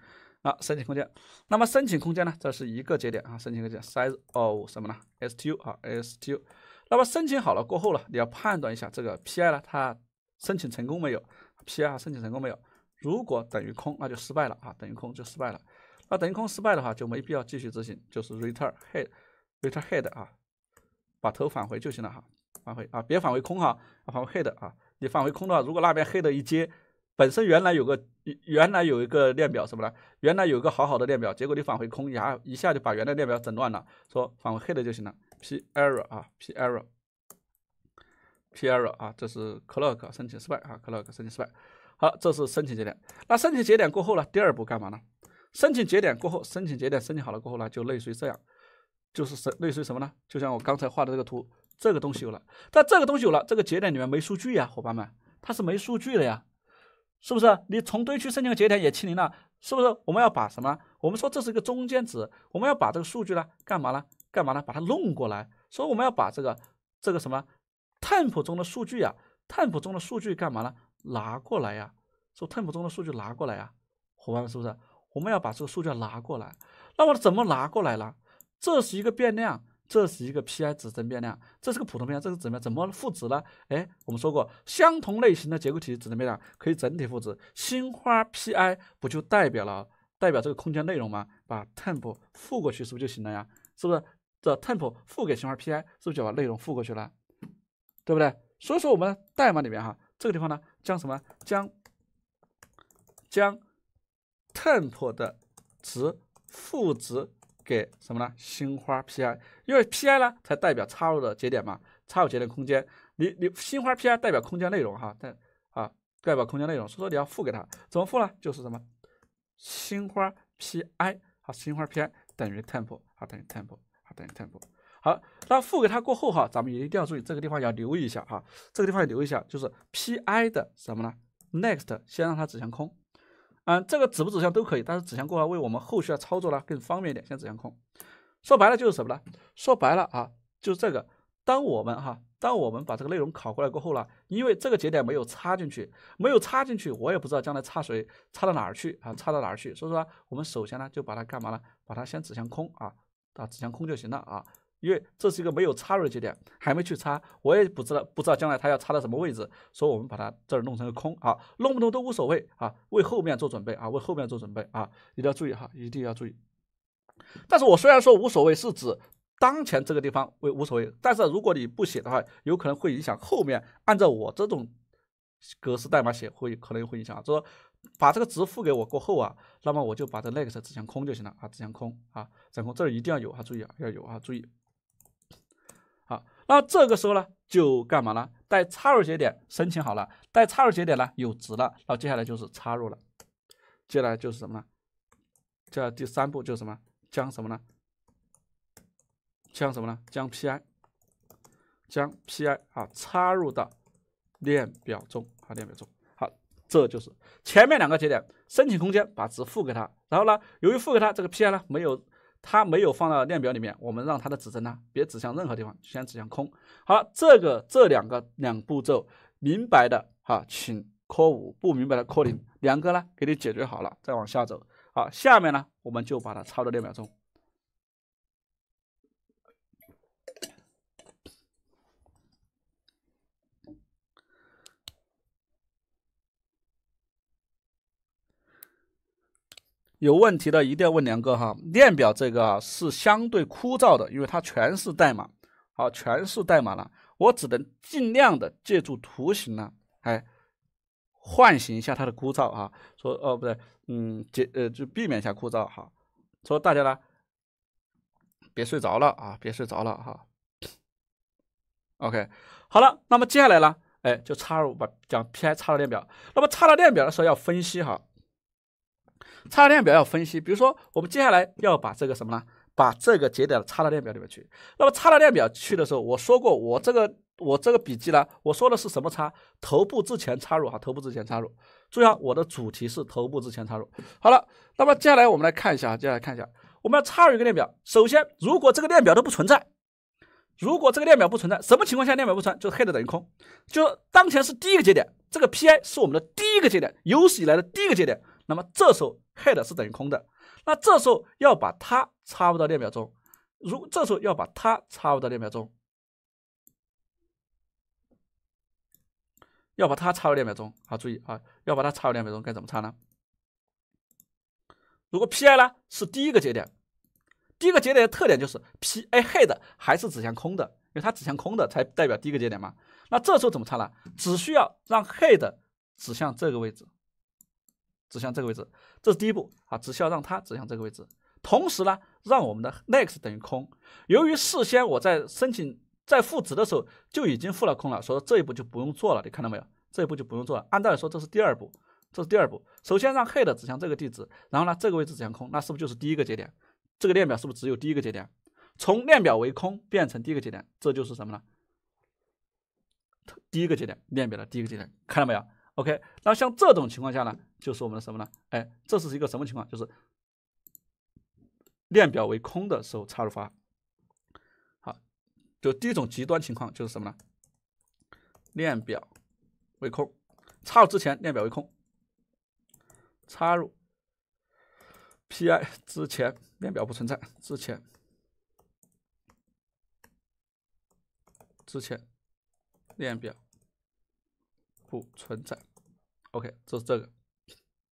啊。申请空间，那么申请空间呢？这是一个节点啊，申请一个节点，size of 什么呢？S T U 啊，S T U。那么申请好了过后呢，你要判断一下这个 P I 呢，它申请成功没有？P I 申请成功没有？如果等于空，那就失败了啊，等于空就失败了。那等于空失败的话，就没必要继续执行，就是 return head，return head 啊。把头返回就行了哈，返回啊，别返回空哈，返回黑的啊。你返回空的话，如果那边黑的一接，本身原来有个原来有一个链表什么呢？原来有个好好的链表，结果你返回空，一下一下就把原来链表整乱了。说返回黑的就行了。p error 啊，p error，p error 啊，这是 clock 申请失败啊，clock 申请失败。好，这是申请节点。那申请节点过后呢？第二步干嘛呢？申请节点过后，申请节点申请好了过后呢，就类似于这样。就是类似于什么呢？就像我刚才画的这个图，这个东西有了，但这个东西有了，这个节点里面没数据呀，伙伴们，它是没数据的呀，是不是？你从堆区申请个节点也清零了，是不是？我们要把什么？我们说这是一个中间值，我们要把这个数据呢，干嘛呢？干嘛呢？把它弄过来。所以我们要把这个这个什么，temp 中的数据呀，temp 中的数据干嘛呢？拿过来呀，说 temp 中的数据拿过来呀，伙伴们，是不是？我们要把这个数据拿过来，那我怎么拿过来呢？这是一个变量，这是一个 pi 指针变量，这是个普通变量，这是怎么怎么赋值呢？哎，我们说过，相同类型的结构体指针变量可以整体赋值。鲜花 pi 不就代表了代表这个空间内容吗？把 temp 赋过去是不是就行了呀？是不是这 temp 赋给鲜花 pi，是不是就把内容赋过去了？对不对？所以说我们代码里面哈，这个地方呢，将什么将将 temp 的值赋值。给什么呢？星花 pi，因为 pi 呢才代表插入的节点嘛，插入节点空间，你你星花 pi 代表空间内容哈，但啊代表空间内容，所以说你要付给它，怎么付呢？就是什么星花 pi，啊，星花 pi 等于 temp，啊，等于 temp，啊，等于 temp，好，那付给它过后哈，咱们一定要注意这个地方要留意一下哈，这个地方要留意一下，就是 pi 的什么呢？next 先让它指向空。嗯，这个指不指向都可以，但是指向过来为我们后续的操作呢更方便一点，先指向空。说白了就是什么呢？说白了啊，就是这个。当我们哈，当我们把这个内容考过来过后呢，因为这个节点没有插进去，没有插进去，我也不知道将来插谁，插到哪儿去啊，插到哪儿去。所以说，我们首先呢就把它干嘛呢？把它先指向空啊，啊，指向空就行了啊。因为这是一个没有插入的节点，还没去插，我也不知道，不知道将来它要插到什么位置，所以我们把它这儿弄成个空啊，弄不弄都无所谓啊，为后面做准备啊，为后面做准备啊，一定要注意哈，一定要注意。但是我虽然说无所谓，是指当前这个地方为无所谓，但是如果你不写的话，有可能会影响后面。按照我这种格式代码写，会可能会影响。就说把这个值付给我过后啊，那么我就把这 next 前空就行了啊，之前空啊，然空这儿一定要有啊，注意啊，要有啊，注意。那这个时候呢，就干嘛呢？待插入节点申请好了，待插入节点呢有值了，那接下来就是插入了。接下来就是什么呢？这第三步就是什么？将什么呢？将什么呢？将 P I 将 P I 啊插入到链表中啊链表中。好，这就是前面两个节点申请空间，把值付给他，然后呢，由于付给他这个 P I 呢没有。它没有放到量表里面，我们让它的指针呢，别指向任何地方，先指向空。好了，这个这两个两步骤，明白的哈，请扣五；不明白的扣零。两个呢，给你解决好了，再往下走。好，下面呢，我们就把它插入量表中。有问题的一定要问梁哥哈。链表这个是相对枯燥的，因为它全是代码，好，全是代码了，我只能尽量的借助图形呢，哎，唤醒一下它的枯燥啊。说哦，不对，嗯，解呃，就避免一下枯燥哈。说大家呢，别睡着了啊，别睡着了哈。OK，好了，那么接下来呢，哎，就插入把讲 P I 插入链表。那么插入链表的时候要分析哈。插入表要分析，比如说，我们接下来要把这个什么呢？把这个节点插到链表里面去。那么插到链表去的时候，我说过，我这个我这个笔记呢，我说的是什么？插头部之前插入，哈，头部之前插入。注意啊，我的主题是头部之前插入。好了，那么接下来我们来看一下啊，接下来看一下，我们要插入一个链表。首先，如果这个链表都不存在，如果这个链表不存在，什么情况下链表不存在？就 head 等于空，就当前是第一个节点，这个 pi 是我们的第一个节点，有史以来的第一个节点。那么这时候 head 是等于空的，那这时候要把它插入到链表中，如这时候要把它插入到链表中，要把它插入链表中啊！注意啊，要把它插入链表中该怎么插呢？如果 p i 呢是第一个节点，第一个节点的特点就是 p i head 还是指向空的，因为它指向空的才代表第一个节点嘛。那这时候怎么插呢？只需要让 head 指向这个位置。指向这个位置，这是第一步啊，只需要让它指向这个位置。同时呢，让我们的 next 等于空。由于事先我在申请在赋值的时候就已经赋了空了，所以这一步就不用做了。你看到没有？这一步就不用做了。按道理说，这是第二步，这是第二步。首先让 head 指向这个地址，然后呢，这个位置指向空，那是不是就是第一个节点？这个链表是不是只有第一个节点？从链表为空变成第一个节点，这就是什么呢？第一个节点，链表的第一个节点，看到没有？OK，那像这种情况下呢？就是我们的什么呢？哎，这是一个什么情况？就是链表为空的时候插入法。好，就第一种极端情况就是什么呢？链表为空，插入之前链表为空，插入 pi 之前链表不存在，之前之前链表不存在。OK，这是这个。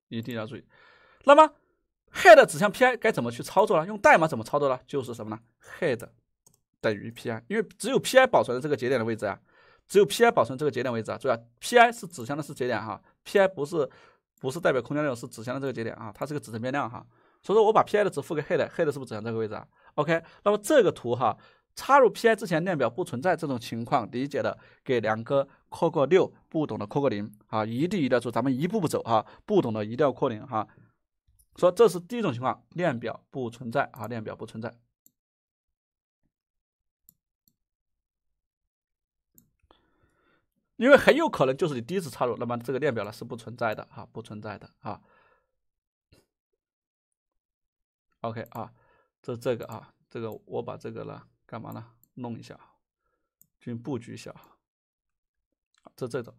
一定要注意，那么 head 指向 pi，该怎么去操作呢？用代码怎么操作呢？就是什么呢？head 等于 pi，因为只有 pi 保存了这个节点的位置啊，只有 pi 保存这个节点位置啊。注意啊，pi 是指向的是节点哈，pi 不是不是代表空间内容，是指向的这个节点啊，它是个指针变量哈。所以说我把 pi 的值付给 head，head 是不是指向这个位置啊？OK，那么这个图哈。插入 p i 之前链表不存在这种情况，理解的给两颗括个六，不懂的括个零啊，一定一定要做，咱们一步步走哈，不懂的一定要括零哈。说这是第一种情况，链表不存在啊，链表不存在，因为很有可能就是你第一次插入，那么这个链表呢是不存在的啊，不存在的啊。OK 啊，这这个啊，这个我把这个呢。干嘛呢？弄一下，进行布局一下。这这种。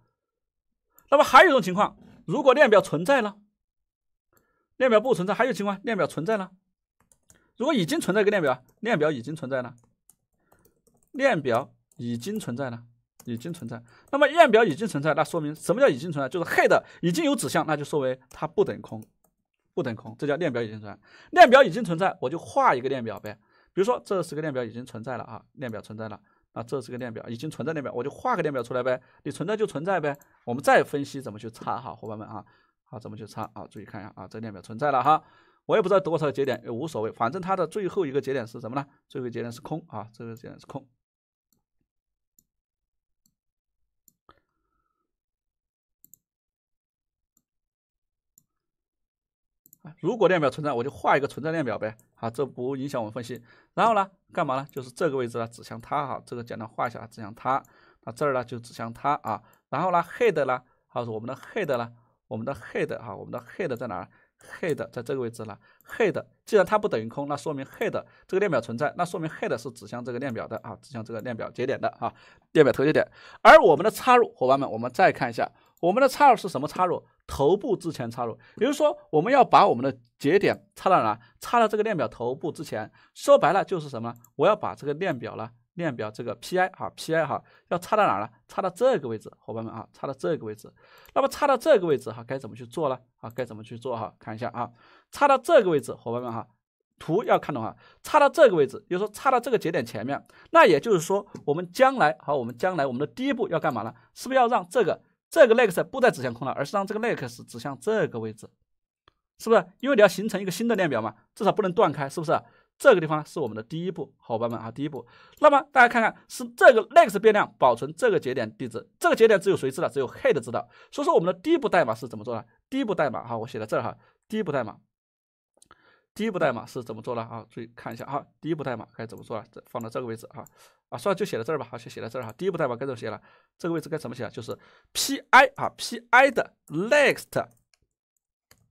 那么还有一种情况，如果链表存在呢？链表不存在；还有情况，链表存在呢？如果已经存在一个链表，链表已经存在呢？链表已经存在了，已经存在。那么链表已经存在，那说明什么叫已经存在？就是 head 已经有指向，那就说为它不等空，不等空，这叫链表已经存在。链表已经存在，我就画一个链表呗。比如说，这十个链表已经存在了啊，链表存在了，那这是个链表已经存在链表，我就画个链表出来呗，你存在就存在呗。我们再分析怎么去插，哈，伙伴们啊，好，怎么去插啊？注意看一下啊，这链表存在了哈，我也不知道多少个节点也无所谓，反正它的最后一个节点是什么呢？最后一个节点是空啊，最后节点是空。如果链表存在，我就画一个存在链表呗，好，这不影响我们分析。然后呢，干嘛呢？就是这个位置呢，指向它，哈，这个简单画一下，指向它。那这儿呢，就指向它啊。然后呢，head 呢，啊，我们的 head 呢，我们的 head 啊，我们的 head 在哪？head 在这个位置呢。head 既然它不等于空，那说明 head 这个链表存在，那说明 head 是指向这个链表的啊，指向这个链表节点的啊，链表头节点。而我们的插入，伙伴们，我们再看一下。我们的插入是什么插入？头部之前插入，也就是说我们要把我们的节点插到哪？插到这个链表头部之前。说白了就是什么呢？我要把这个链表呢，链表这个 P I 哈，P I 哈，要插到哪呢？插到这个位置，伙伴们啊，插到这个位置。那么插到这个位置哈，该怎么去做呢？啊，该怎么去做哈？看一下啊，插到这个位置，伙伴们哈，图要看懂哈，插到这个位置，比如说插到这个节点前面。那也就是说我们将来，好，我们将来我们的第一步要干嘛呢？是不是要让这个？这个 next 不再指向空了，而是让这个 next 指向这个位置，是不是？因为你要形成一个新的链表嘛，至少不能断开，是不是？这个地方是我们的第一步，伙伴们啊，第一步。那么大家看看，是这个 next 变量保存这个节点地址，这个节点只有谁知道？只有 head 知道。所以说我们的第一步代码是怎么做的？第一步代码哈，我写在这儿哈，第一步代码。第一步代码是怎么做的啊？注意看一下啊，第一步代码该怎么做啊？这放到这个位置啊，啊，算了就写到这儿吧，好，先写到这儿哈。第一步代码该怎么写了？这个位置该怎么写啊？就是 pi 啊 pi 的 next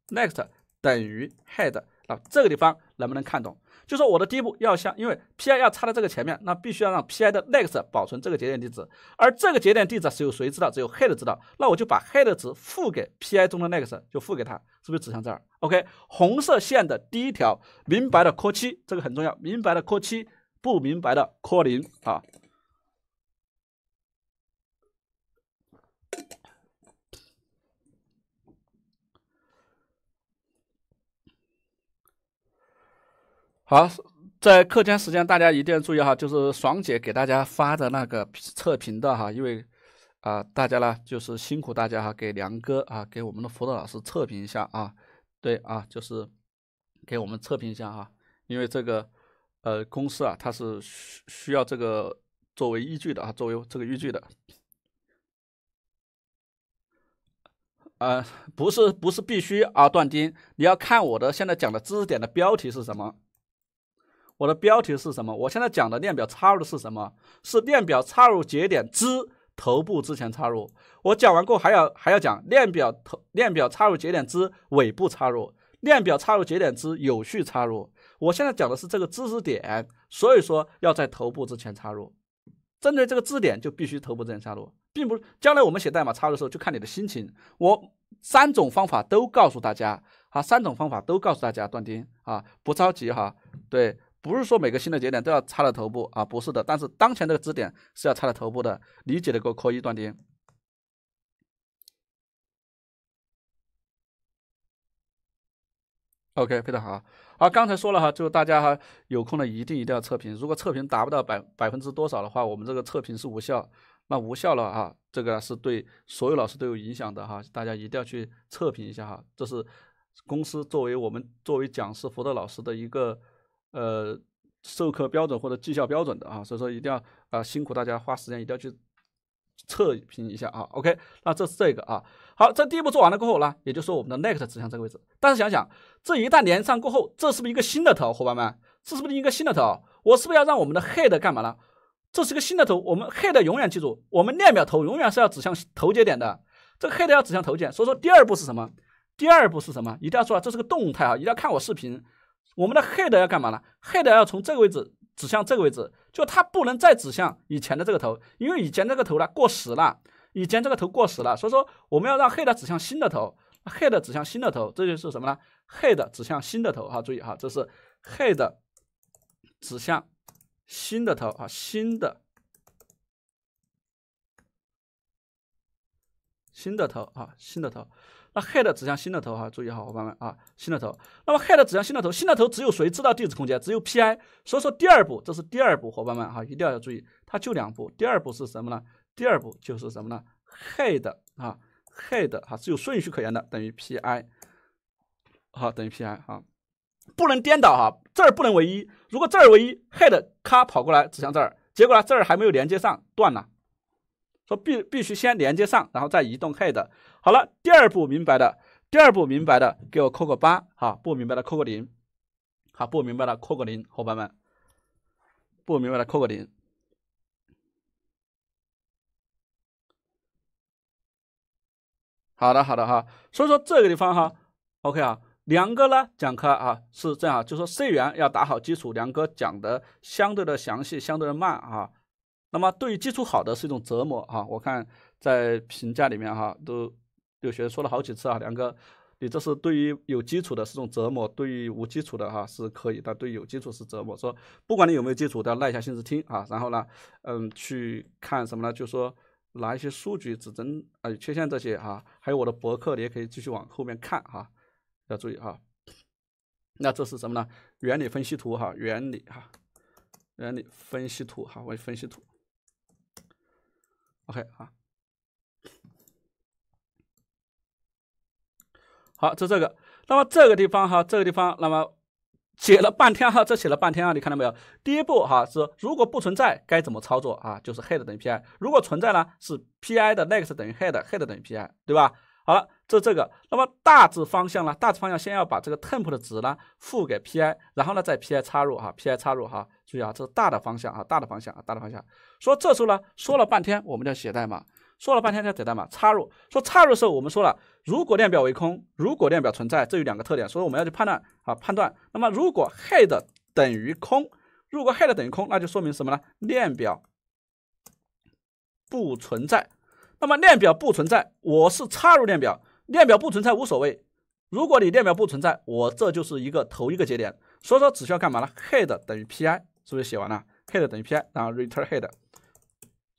next 等于 head。啊，这个地方能不能看懂？就说我的第一步要向，因为 P I 要插到这个前面，那必须要让 P I 的 next 保存这个节点地址，而这个节点地址只有谁知道，只有 head 知道，那我就把 head 值付给 P I 中的 next，就付给它，是不是指向这儿？OK，红色线的第一条，明白的扣七，这个很重要，明白的扣七，不明白的扣零啊。好，在课间时间，大家一定要注意哈，就是爽姐给大家发的那个测评的哈，因为啊，大家呢就是辛苦大家哈，给梁哥啊，给我们的辅导老师测评一下啊，对啊，就是给我们测评一下哈，因为这个呃公司啊，它是需需要这个作为依据的啊，作为这个依据的，呃，不是不是必须啊，段丁，你要看我的现在讲的知识点的标题是什么。我的标题是什么？我现在讲的链表插入的是什么？是链表插入节点之头部之前插入。我讲完过还要还要讲链表头链表插入节点之尾部插入，链表插入节点之有序插入。我现在讲的是这个知识点，所以说要在头部之前插入。针对这个知识点就必须头部之前插入，并不将来我们写代码插入的时候就看你的心情。我三种方法都告诉大家，啊，三种方法都告诉大家，断定啊，不着急哈，对。不是说每个新的节点都要插到头部啊，不是的。但是当前这个支点是要插到头部的，理解的给我扣一断点。OK，非常好。好，刚才说了哈，就是大家哈有空呢一定一定要测评，如果测评达不到百百分之多少的话，我们这个测评是无效。那无效了哈，这个是对所有老师都有影响的哈，大家一定要去测评一下哈。这是公司作为我们作为讲师辅导老师的一个。呃，授课标准或者绩效标准的啊，所以说一定要啊辛苦大家花时间一定要去测评一下啊。OK，那这是这个啊。好，这第一步做完了过后呢，也就是说我们的 next 指向这个位置。但是想想，这一旦连上过后，这是不是一个新的头，伙伴们？这是不是一个新的头？我是不是要让我们的 head 干嘛呢？这是一个新的头，我们 head 永远记住，我们链表头永远是要指向头节点的。这个 head 要指向头节。所以说第二步是什么？第二步是什么？一定要做，意，这是个动态啊，一定要看我视频。我们的 head 要干嘛呢？head 要从这个位置指向这个位置，就它不能再指向以前的这个头，因为以前这个头呢过时了，以前这个头过时了，所以说我们要让 head 指向新的头，head 指向新的头，这就是什么呢？head 指向新的头，哈，注意哈，这是 head 指向新的头，啊，新的新的头，啊，新的头。那 head 指向新的头哈，注意，哈，伙伴们啊，新的头。那么 head 指向新的头，新的头只有谁知道地址空间，只有 pi。所以说第二步，这是第二步，伙伴们哈，一定要要注意，它就两步。第二步是什么呢？第二步就是什么呢？head 啊，head 哈，是有顺序可言的，等于 pi 好，等于 pi 哈，不能颠倒哈，这儿不能为一。如果这儿为一，head 咔跑过来指向这儿，结果呢，这儿还没有连接上，断了。说必必须先连接上，然后再移动 head。好了，第二步明白的，第二步明白的，给我扣个八哈；不明白的扣个零，好，不明白的扣个零，伙伴们，不明白的扣个零。好的，好的哈。所以说这个地方哈，OK 啊，梁哥呢讲课啊是这样，就说 C 元要打好基础，梁哥讲的相对的详细，相对的慢啊。那么对于基础好的是一种折磨啊。我看在评价里面哈都。有学说了好几次啊，梁哥，你这是对于有基础的是种折磨，对于无基础的哈是可以，但对于有基础是折磨。说不管你有没有基础，都要耐下心思听啊。然后呢，嗯，去看什么呢？就说拿一些数据、指针啊、缺陷这些哈，还有我的博客，你也可以继续往后面看哈。要注意哈。那这是什么呢？原理分析图哈，原理哈，原理分析图哈，我分析图。OK 啊。好，就这个。那么这个地方哈，这个地方，那么写了半天哈，这写了半天啊，你看到没有？第一步哈是，如果不存在该怎么操作啊？就是 head 等于 pi。如果存在呢，是 pi 的 next 等于 head，head 等于 pi，对吧？好了，这这个。那么大致方向呢？大致方向先要把这个 temp 的值呢赋给 pi，然后呢再 pi 插入哈，pi 插入哈。注意啊，这是大的方向啊，大的方向啊，大的方向。说这时候呢，说了半天，我们要写代码。说了半天才讲它嘛，插入。说插入的时候，我们说了，如果链表为空，如果链表存在，这有两个特点，所以我们要去判断啊判断。那么如果 head 等于空，如果 head 等于空，那就说明什么呢？链表不存在。那么链表不存在，我是插入链表，链表不存在无所谓。如果你链表不存在，我这就是一个头一个节点，所以说只需要干嘛呢？head 等于 pi，是不是写完了？head 等于 pi，然后 return head，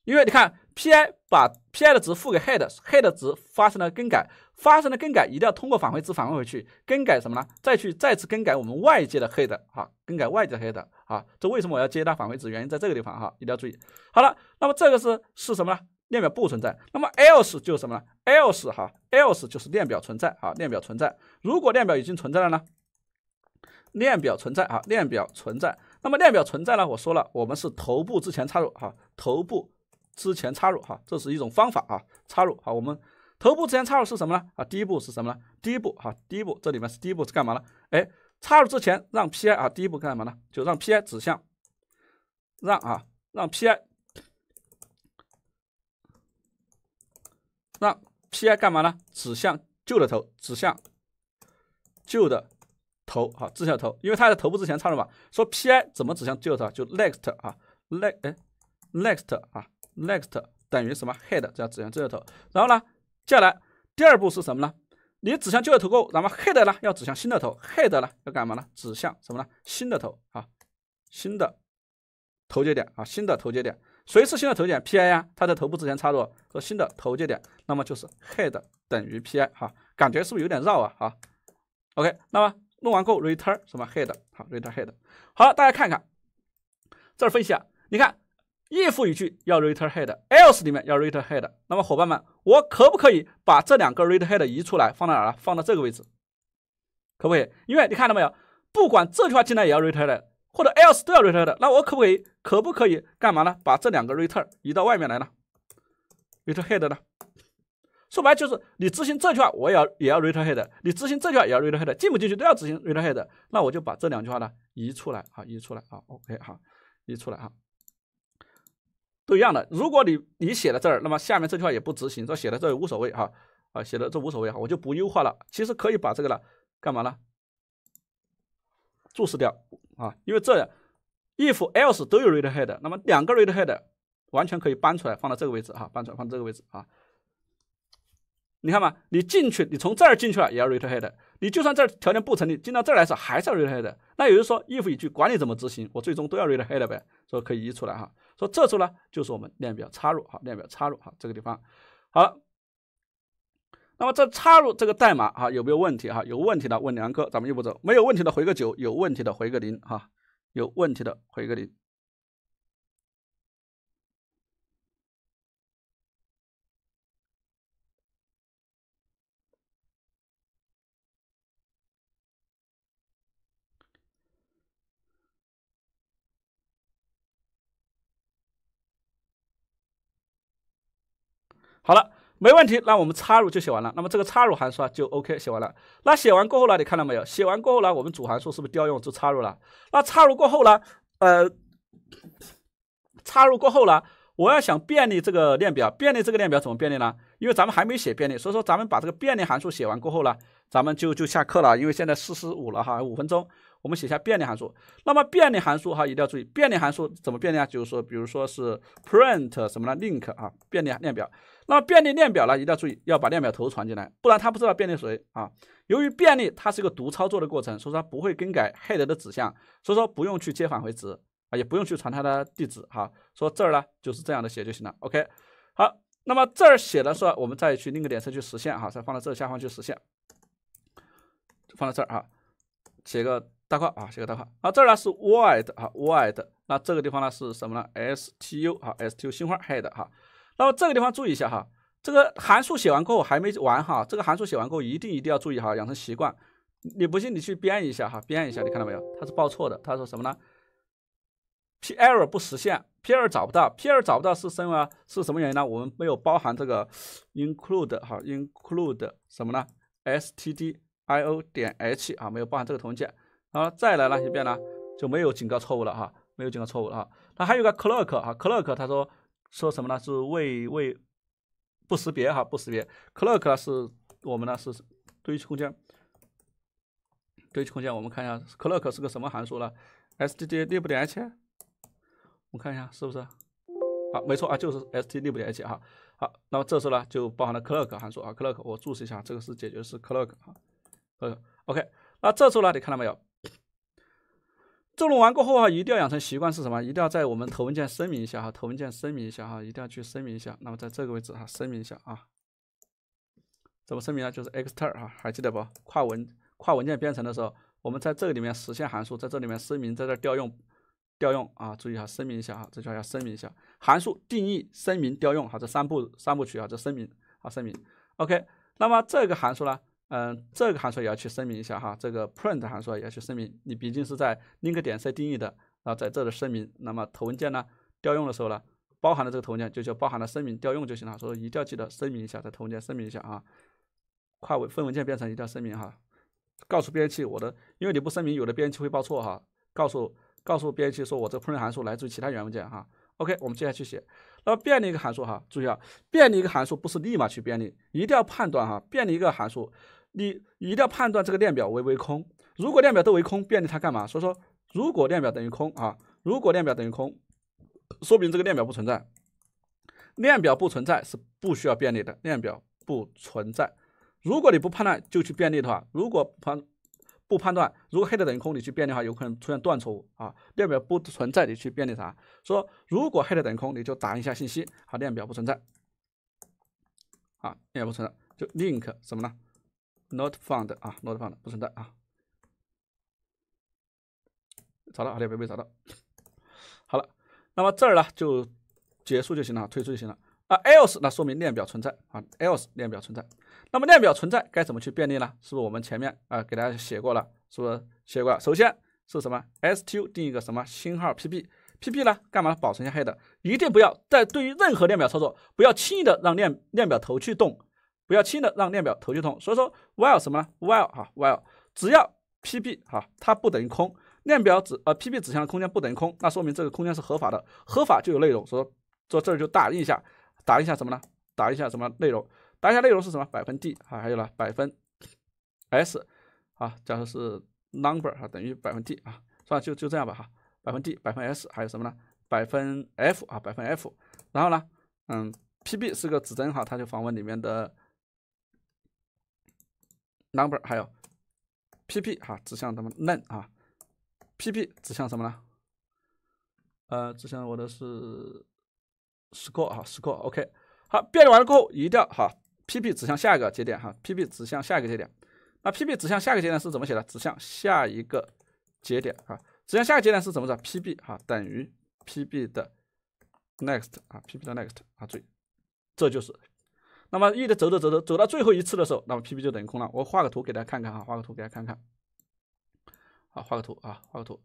因为你看。p i 把 p i 的值赋给 head，head 值发生了更改，发生了更改一定要通过返回值返回回去，更改什么呢？再去再次更改我们外界的 head 哈，更改外界的 head 啊，这为什么我要接它返回值？原因在这个地方哈，一定要注意。好了，那么这个是是什么呢？链表不存在。那么 else 就什么呢？else 哈，else 就是链表存在啊，链表存在。如果链表已经存在了呢？链表存在啊，链表存在。那么链表存在呢？我说了，我们是头部之前插入啊，头部。之前插入哈，这是一种方法啊，插入好，我们头部之前插入是什么呢？啊，第一步是什么呢？第一步哈，第一步这里面是第一步是干嘛呢？哎，插入之前让 p i 啊，第一步干嘛呢？就让 p i 指向，让啊，让 p i，让 p i 干嘛呢？指向旧的头，指向旧的头，好，指向头，因为他在头部之前插入嘛。说 p i 怎么指向旧的头？就 next 啊，next 哎，next 啊。next 等于什么 head 这要指向这个头，然后呢，接下来第二步是什么呢？你指向旧的头后，那么 head 呢要指向新的头，head 呢要干嘛呢？指向什么呢？新的头啊，新的头节点啊，新的头节点。谁是新的头节点？Pi 啊，它在头部之前插入和新的头节点，那么就是 head 等于 Pi 哈，感觉是不是有点绕啊？哈，OK，那么弄完后 return 什么 head 好，return head 好了，大家看看这儿分析啊，你看。if 语句要 return head，else 里面要 return head。那么伙伴们，我可不可以把这两个 return head 移出来，放到哪儿？放到这个位置，可不可以？因为你看到没有，不管这句话进来也要 return 的，或者 else 都要 return 的。那我可不可以，可不可以干嘛呢？把这两个 return 移到外面来呢？return head 呢？说白就是，你执行这句话，我也要也要 return head；你执行这句话也要 return head，进不进去都要执行 return head。那我就把这两句话呢移出来，啊，移出来，好，OK，好，移出来，哈。都一样的，如果你你写了这儿，那么下面这句话也不执行，这写的这无所谓哈，啊写的这无所谓哈，我就不优化了。其实可以把这个呢，干嘛呢？注释掉啊，因为这 if else 都有 read head，那么两个 read head 完全可以搬出来放到这个位置哈，搬出来放到这个位置啊。你看嘛，你进去，你从这儿进去了，也要 read head。你就算这儿条件不成立，进到这儿来是还是要 r e d head。那有人说 if 语句管你怎么执行，我最终都要 r e d head 呗。说可以移出来哈。说这时候呢，就是我们链表插入哈，链表插入哈，这个地方好了。那么这插入这个代码哈有没有问题哈？有问题的问梁哥，咱们一步走。没有问题的回个九，有问题的回个零哈。有问题的回个零。好了，没问题。那我们插入就写完了。那么这个插入函数啊，就 OK，写完了。那写完过后呢，你看到没有？写完过后呢，我们主函数是不是调用就插入了？那插入过后呢，呃，插入过后呢，我要想便利这个链表，便利这个链表怎么便利呢？因为咱们还没写便利，所以说咱们把这个便利函数写完过后呢，咱们就就下课了。因为现在四十五了哈，五分钟，我们写下便利函数。那么便利函数哈，一定要注意，便利函数怎么便利啊？就是说，比如说是 print 什么呢？link 啊，便利链表。那么便利链表呢，一定要注意要把链表头传进来，不然它不知道便利谁啊。由于便利它是一个读操作的过程，所以说不会更改 head 的指向，所以说不用去接返回值啊，也不用去传它的地址哈。说这儿呢就是这样的写就行了。OK，好，那么这儿写的时候，我们再去另一个点上去实现哈，再放到这下方去实现，放到这儿哈，写个大括啊，写个大括。好，这儿呢是 wide 哈 wide，那这个地方呢是什么呢？stu 哈 stu 新换 head 哈。那么这个地方注意一下哈，这个函数写完过后还没完哈，这个函数写完过后一定一定要注意哈，养成习惯。你不信你去编一下哈，编一下，你看到没有？它是报错的，它说什么呢？perror 不实现，perror 找不到，perror 找不到是什么？是什么原因呢？我们没有包含这个 include 哈，include 什么呢？stdio 点 h 啊，没有包含这个头文件。然后再来呢一遍呢，就没有警告错误了哈，没有警告错误了。哈。那还有个 clock 哈，clock 它说。说什么呢？是未未不识别哈，不识别。clock 是我们呢是堆区空间，堆区空间我们看一下，clock 是个什么函数呢 s t d 内部的 h，我们看一下是不是？啊，没错啊，就是 std 内部 h 哈。好，那么这时候呢就包含了 clock 函数啊，clock 我注释一下，这个是解决是 clock 啊。k o k 那这时候呢你看到没有？重弄完过后哈，一定要养成习惯是什么？一定要在我们头文件声明一下哈，头文件声明一下哈，一定要去声明一下。那么在这个位置哈，声明一下啊，怎么声明呢？就是 e x t e r 哈，还记得不？跨文跨文件编程的时候，我们在这个里面实现函数，在这里面声明，在这调用调用啊，注意哈，声明一下哈，这句话要声明一下。函数定义、声明、调用，哈，这三部三部曲啊，这声明啊，声明。OK，那么这个函数呢？嗯，这个函数也要去声明一下哈。这个 print 函数也要去声明，你毕竟是在 link 点 c 定义的，然后在这里声明。那么头文件呢？调用的时候呢，包含了这个头文件，就就包含了声明调用就行了。所以一定要记得声明一下，在头文件声明一下啊。跨文分文件编程一定要声明哈，告诉编译器我的，因为你不声明，有的编译器会报错哈。告诉告诉编译器说我这 print 函数来自于其他源文件哈。OK，我们接下去写。那么便利一个函数哈，注意啊，便利一个函数不是立马去便利，一定要判断哈，便利一个函数。你一定要判断这个链表为为空，如果链表都为空，便利它干嘛？所以说，如果链表等于空啊，如果链表等于空，说明这个链表不存在。链表不存在是不需要便利的。链表不存在，如果你不判断就去便利的话，如果判不判断，如果 head 等于空，你去便利的话，有可能出现断错误啊。链表不存在，你去便利啥？说如果 head 等于空，你就打印一下信息，好，链表不存在，啊，链表不存在，就 link 什么呢？Not found 啊，not found 不存在啊。找到啊，列表没找到。好了，那么这儿呢就结束就行了，退出就行了啊。Else 那说明链表存在啊，Else 链表存在。那么链表存在该怎么去便利呢？是不是我们前面啊给大家写过了？是不是写过了？首先是什么？stu 定一个什么星号 pb，pb 呢干嘛？保存一下 a 的。一定不要在对于任何链表操作，不要轻易的让链链表头去动。不要轻的让链表头就痛，所以说 while 什么呢？while 哈 while 只要 pb 哈它不等于空，链表指呃 pb 指向的空间不等于空，那说明这个空间是合法的，合法就有内容，说说这儿就打印一下，打印一下什么呢？打印一下什么内容？打印一下内容是什么？百分 d 啊还有呢百分 s 啊，假设是 number 啊等于百分 d 啊，算了就就这样吧哈，百分 d 百分 s 还有什么呢？百分 f 啊百分 f，然后呢嗯 pb 是个指针哈，它就访问里面的。number 还有，P P 哈指向咱们嫩啊，P P 指向什么呢？呃，指向我的是 Score 哈 Score OK 好，变完了过后移掉哈，P P 指向下一个节点哈，P P 指向下一个节点，那 P P 指向下一个节点是怎么写的？指向下一个节点啊，指向下一个节点是怎么着？P b 哈等于 P b 的 next 啊，P b 的 next 啊，注意，这就是。那么一直走走走走，走到最后一次的时候，那么 P B 就等于空了。我画个图给大家看看啊，画个图给大家看看。好，画个图啊，画个图。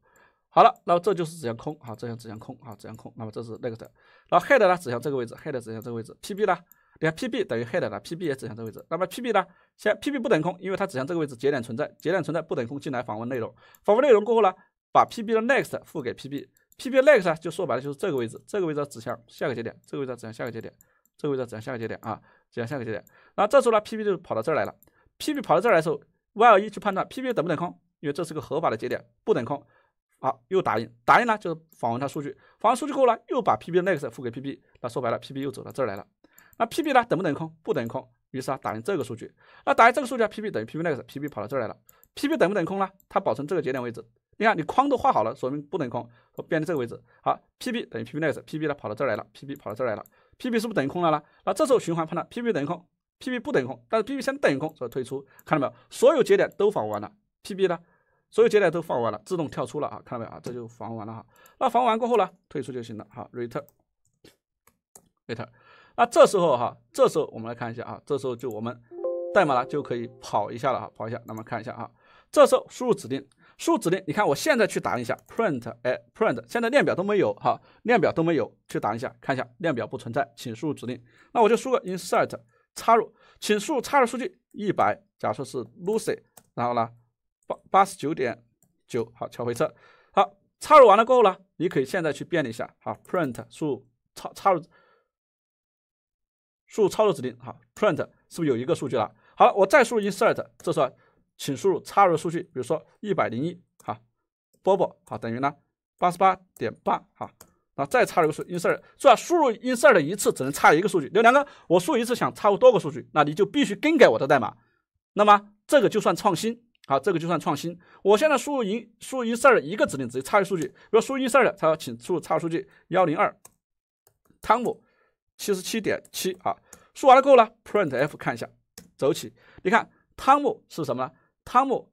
好了，那么这就是指向空啊，这样指向空啊，指向空。那么这是那个的，然后 Head 呢指向这个位置，Head 指向这个位置。P B 呢，你看 P B 等于 Head 呢 P B 也指向这个位置。那么 P B 呢，先 P B 不等空，因为它指向这个位置节点存在，节点存在不等空进来访问内容，访问内容过后呢，把 P B 的 Next 付给 P B。P B Next 就说白了就是这个位置，这个位置指向下个节点，这个位置指向下个节点，这个位置指向下个节点啊。指向下一个节点，那这时候呢，P B 就跑到这儿来了。P B 跑到这儿来的时候，while 一去判断 P B 等不等空，因为这是个合法的节点，不等空，好，又打印。打印呢，就是访问它数据，访问数据后呢，又把 P B 的 next 付给 P B。那说白了，P B 又走到这儿来了。那 P B 呢，等不等空？不等空，于是呢，打印这个数据。那打印这个数据 P B 等于 P B next。P B 跑到这儿来了，P B 等不等空呢？它保存这个节点位置。你看，你框都画好了，说明不等空，变成这个位置。好，P B 等于 P B next。P B 呢，跑到这儿来了。P B 跑到这儿来了。pb 是不是等于空了呢？那这时候循环判断，pb 等于空，pb 不等于空，但是 pb 先等于空，所以退出，看到没有？所有节点都访问完了，pb 呢？所有节点都访问完了，自动跳出了啊，看到没有啊？这就访问完了哈。那访问完过后呢？退出就行了，好，return，return。那这时候哈，这时候我们来看一下啊，这时候就我们代码呢就可以跑一下了哈，跑一下，那么看一下啊，这时候输入指令。输指令，你看我现在去打印一下 print，哎 print，现在链表都没有哈，链表都没有，去打印一下看一下链表不存在，请输入指令。那我就输个 insert 插入，请输入插入数据一百，假设是 Lucy，然后呢八八十九点九，好，敲回车，好，插入完了过后呢，你可以现在去变利一下，好 print 输入插插入输入操作指令，好 print 是不是有一个数据了？好了，我再输入 insert，这时候请输入插入数据，比如说一百零一，哈 b o b 好，等于呢八十八点八，哈，那再插入一个数，Inser，t 是吧？输入 Inser 的一次只能插一个数据，有两个，我输一次想插入多个数据，那你就必须更改我的代码，那么这个就算创新，好，这个就算创新。我现在输入一输入 Inser t 一个指令，直接插入数据，比如输入 Inser t 它要请输入插入数据幺零二，汤姆七十七点七，啊，输完了过后呢 p r i n t F 看一下，走起，你看汤姆是什么呢？汤姆，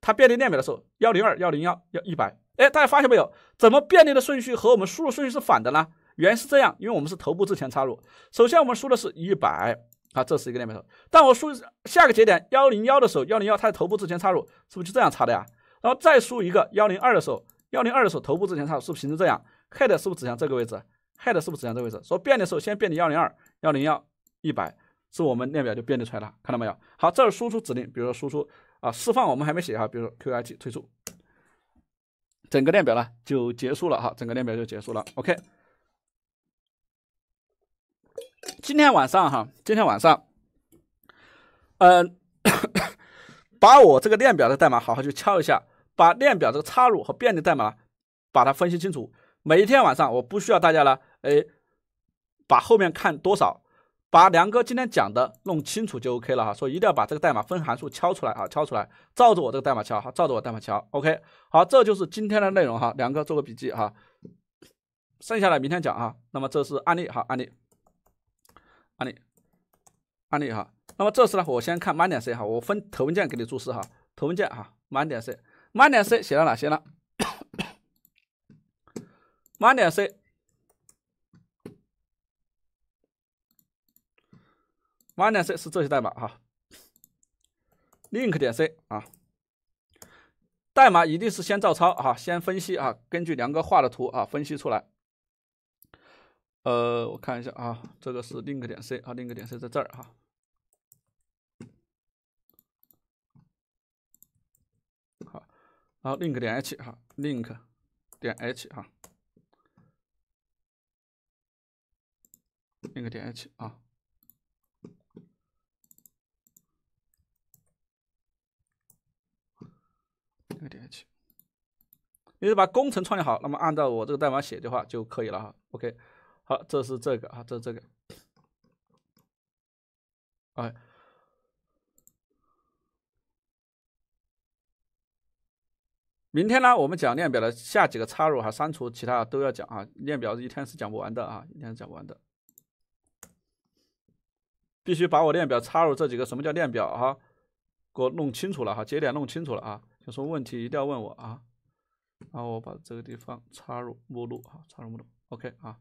他便利链表的时候，幺零二、幺零幺、幺一百。哎，大家发现没有？怎么便利的顺序和我们输入顺序是反的呢？原是这样，因为我们是头部之前插入。首先我们输的是一百，啊，这是一个链表头。但我输下个节点幺零幺的时候，幺零幺它在头部之前插入，是不是就这样插的呀？然后再输一个幺零二的时候，幺零二的时候头部之前插入，是不是形成这样？head 是不是指向这个位置？head 是不是指向这个位置？说变的时候，先变的幺零二、幺零幺、一百，是我们链表就变得出来了，看到没有？好，这儿输出指令，比如说输出。啊，释放我们还没写哈，比如说 q i t 退出，整个链表呢就结束了哈，整个链表就结束了。OK，今天晚上哈，今天晚上，嗯，把我这个链表的代码好好去敲一下，把链表这个插入和便利代码，把它分析清楚。每一天晚上，我不需要大家呢，哎，把后面看多少。把梁哥今天讲的弄清楚就 OK 了哈，所以一定要把这个代码分函数敲出来啊，敲出来，照着我这个代码敲哈，照着我代码敲，OK。好，这就是今天的内容哈，梁哥做个笔记哈，剩下的明天讲哈。那么这是案例哈，案例，案例，案例哈。那么这次呢，我先看慢点 C 哈，我分头文件给你注释哈，头文件哈，慢点 C，慢点 C 写到哪些呢？慢 点 C。n 点 c 是这些代码哈，link 点 c 啊，代码一定是先照抄啊，先分析啊，根据梁哥画的图啊分析出来。呃，我看一下啊，这个是 link 点 c 啊，link 点 c 在这儿哈。好好，link 点 h 哈，link 点 h 哈，link 点 h 啊。点下去，你是把工程创建好，那么按照我这个代码写的话就可以了哈。OK，好，这是这个啊，这是这个。哎，明天呢，我们讲链表的下几个插入哈、删除，其他都要讲啊。链表一天是讲不完的啊，一天讲不完的，必须把我链表插入这几个什么叫链表哈，给我弄清楚了哈，节点弄清楚了啊。有什么问题一定要问我啊，然后我把这个地方插入目录啊，插入目录，OK 啊。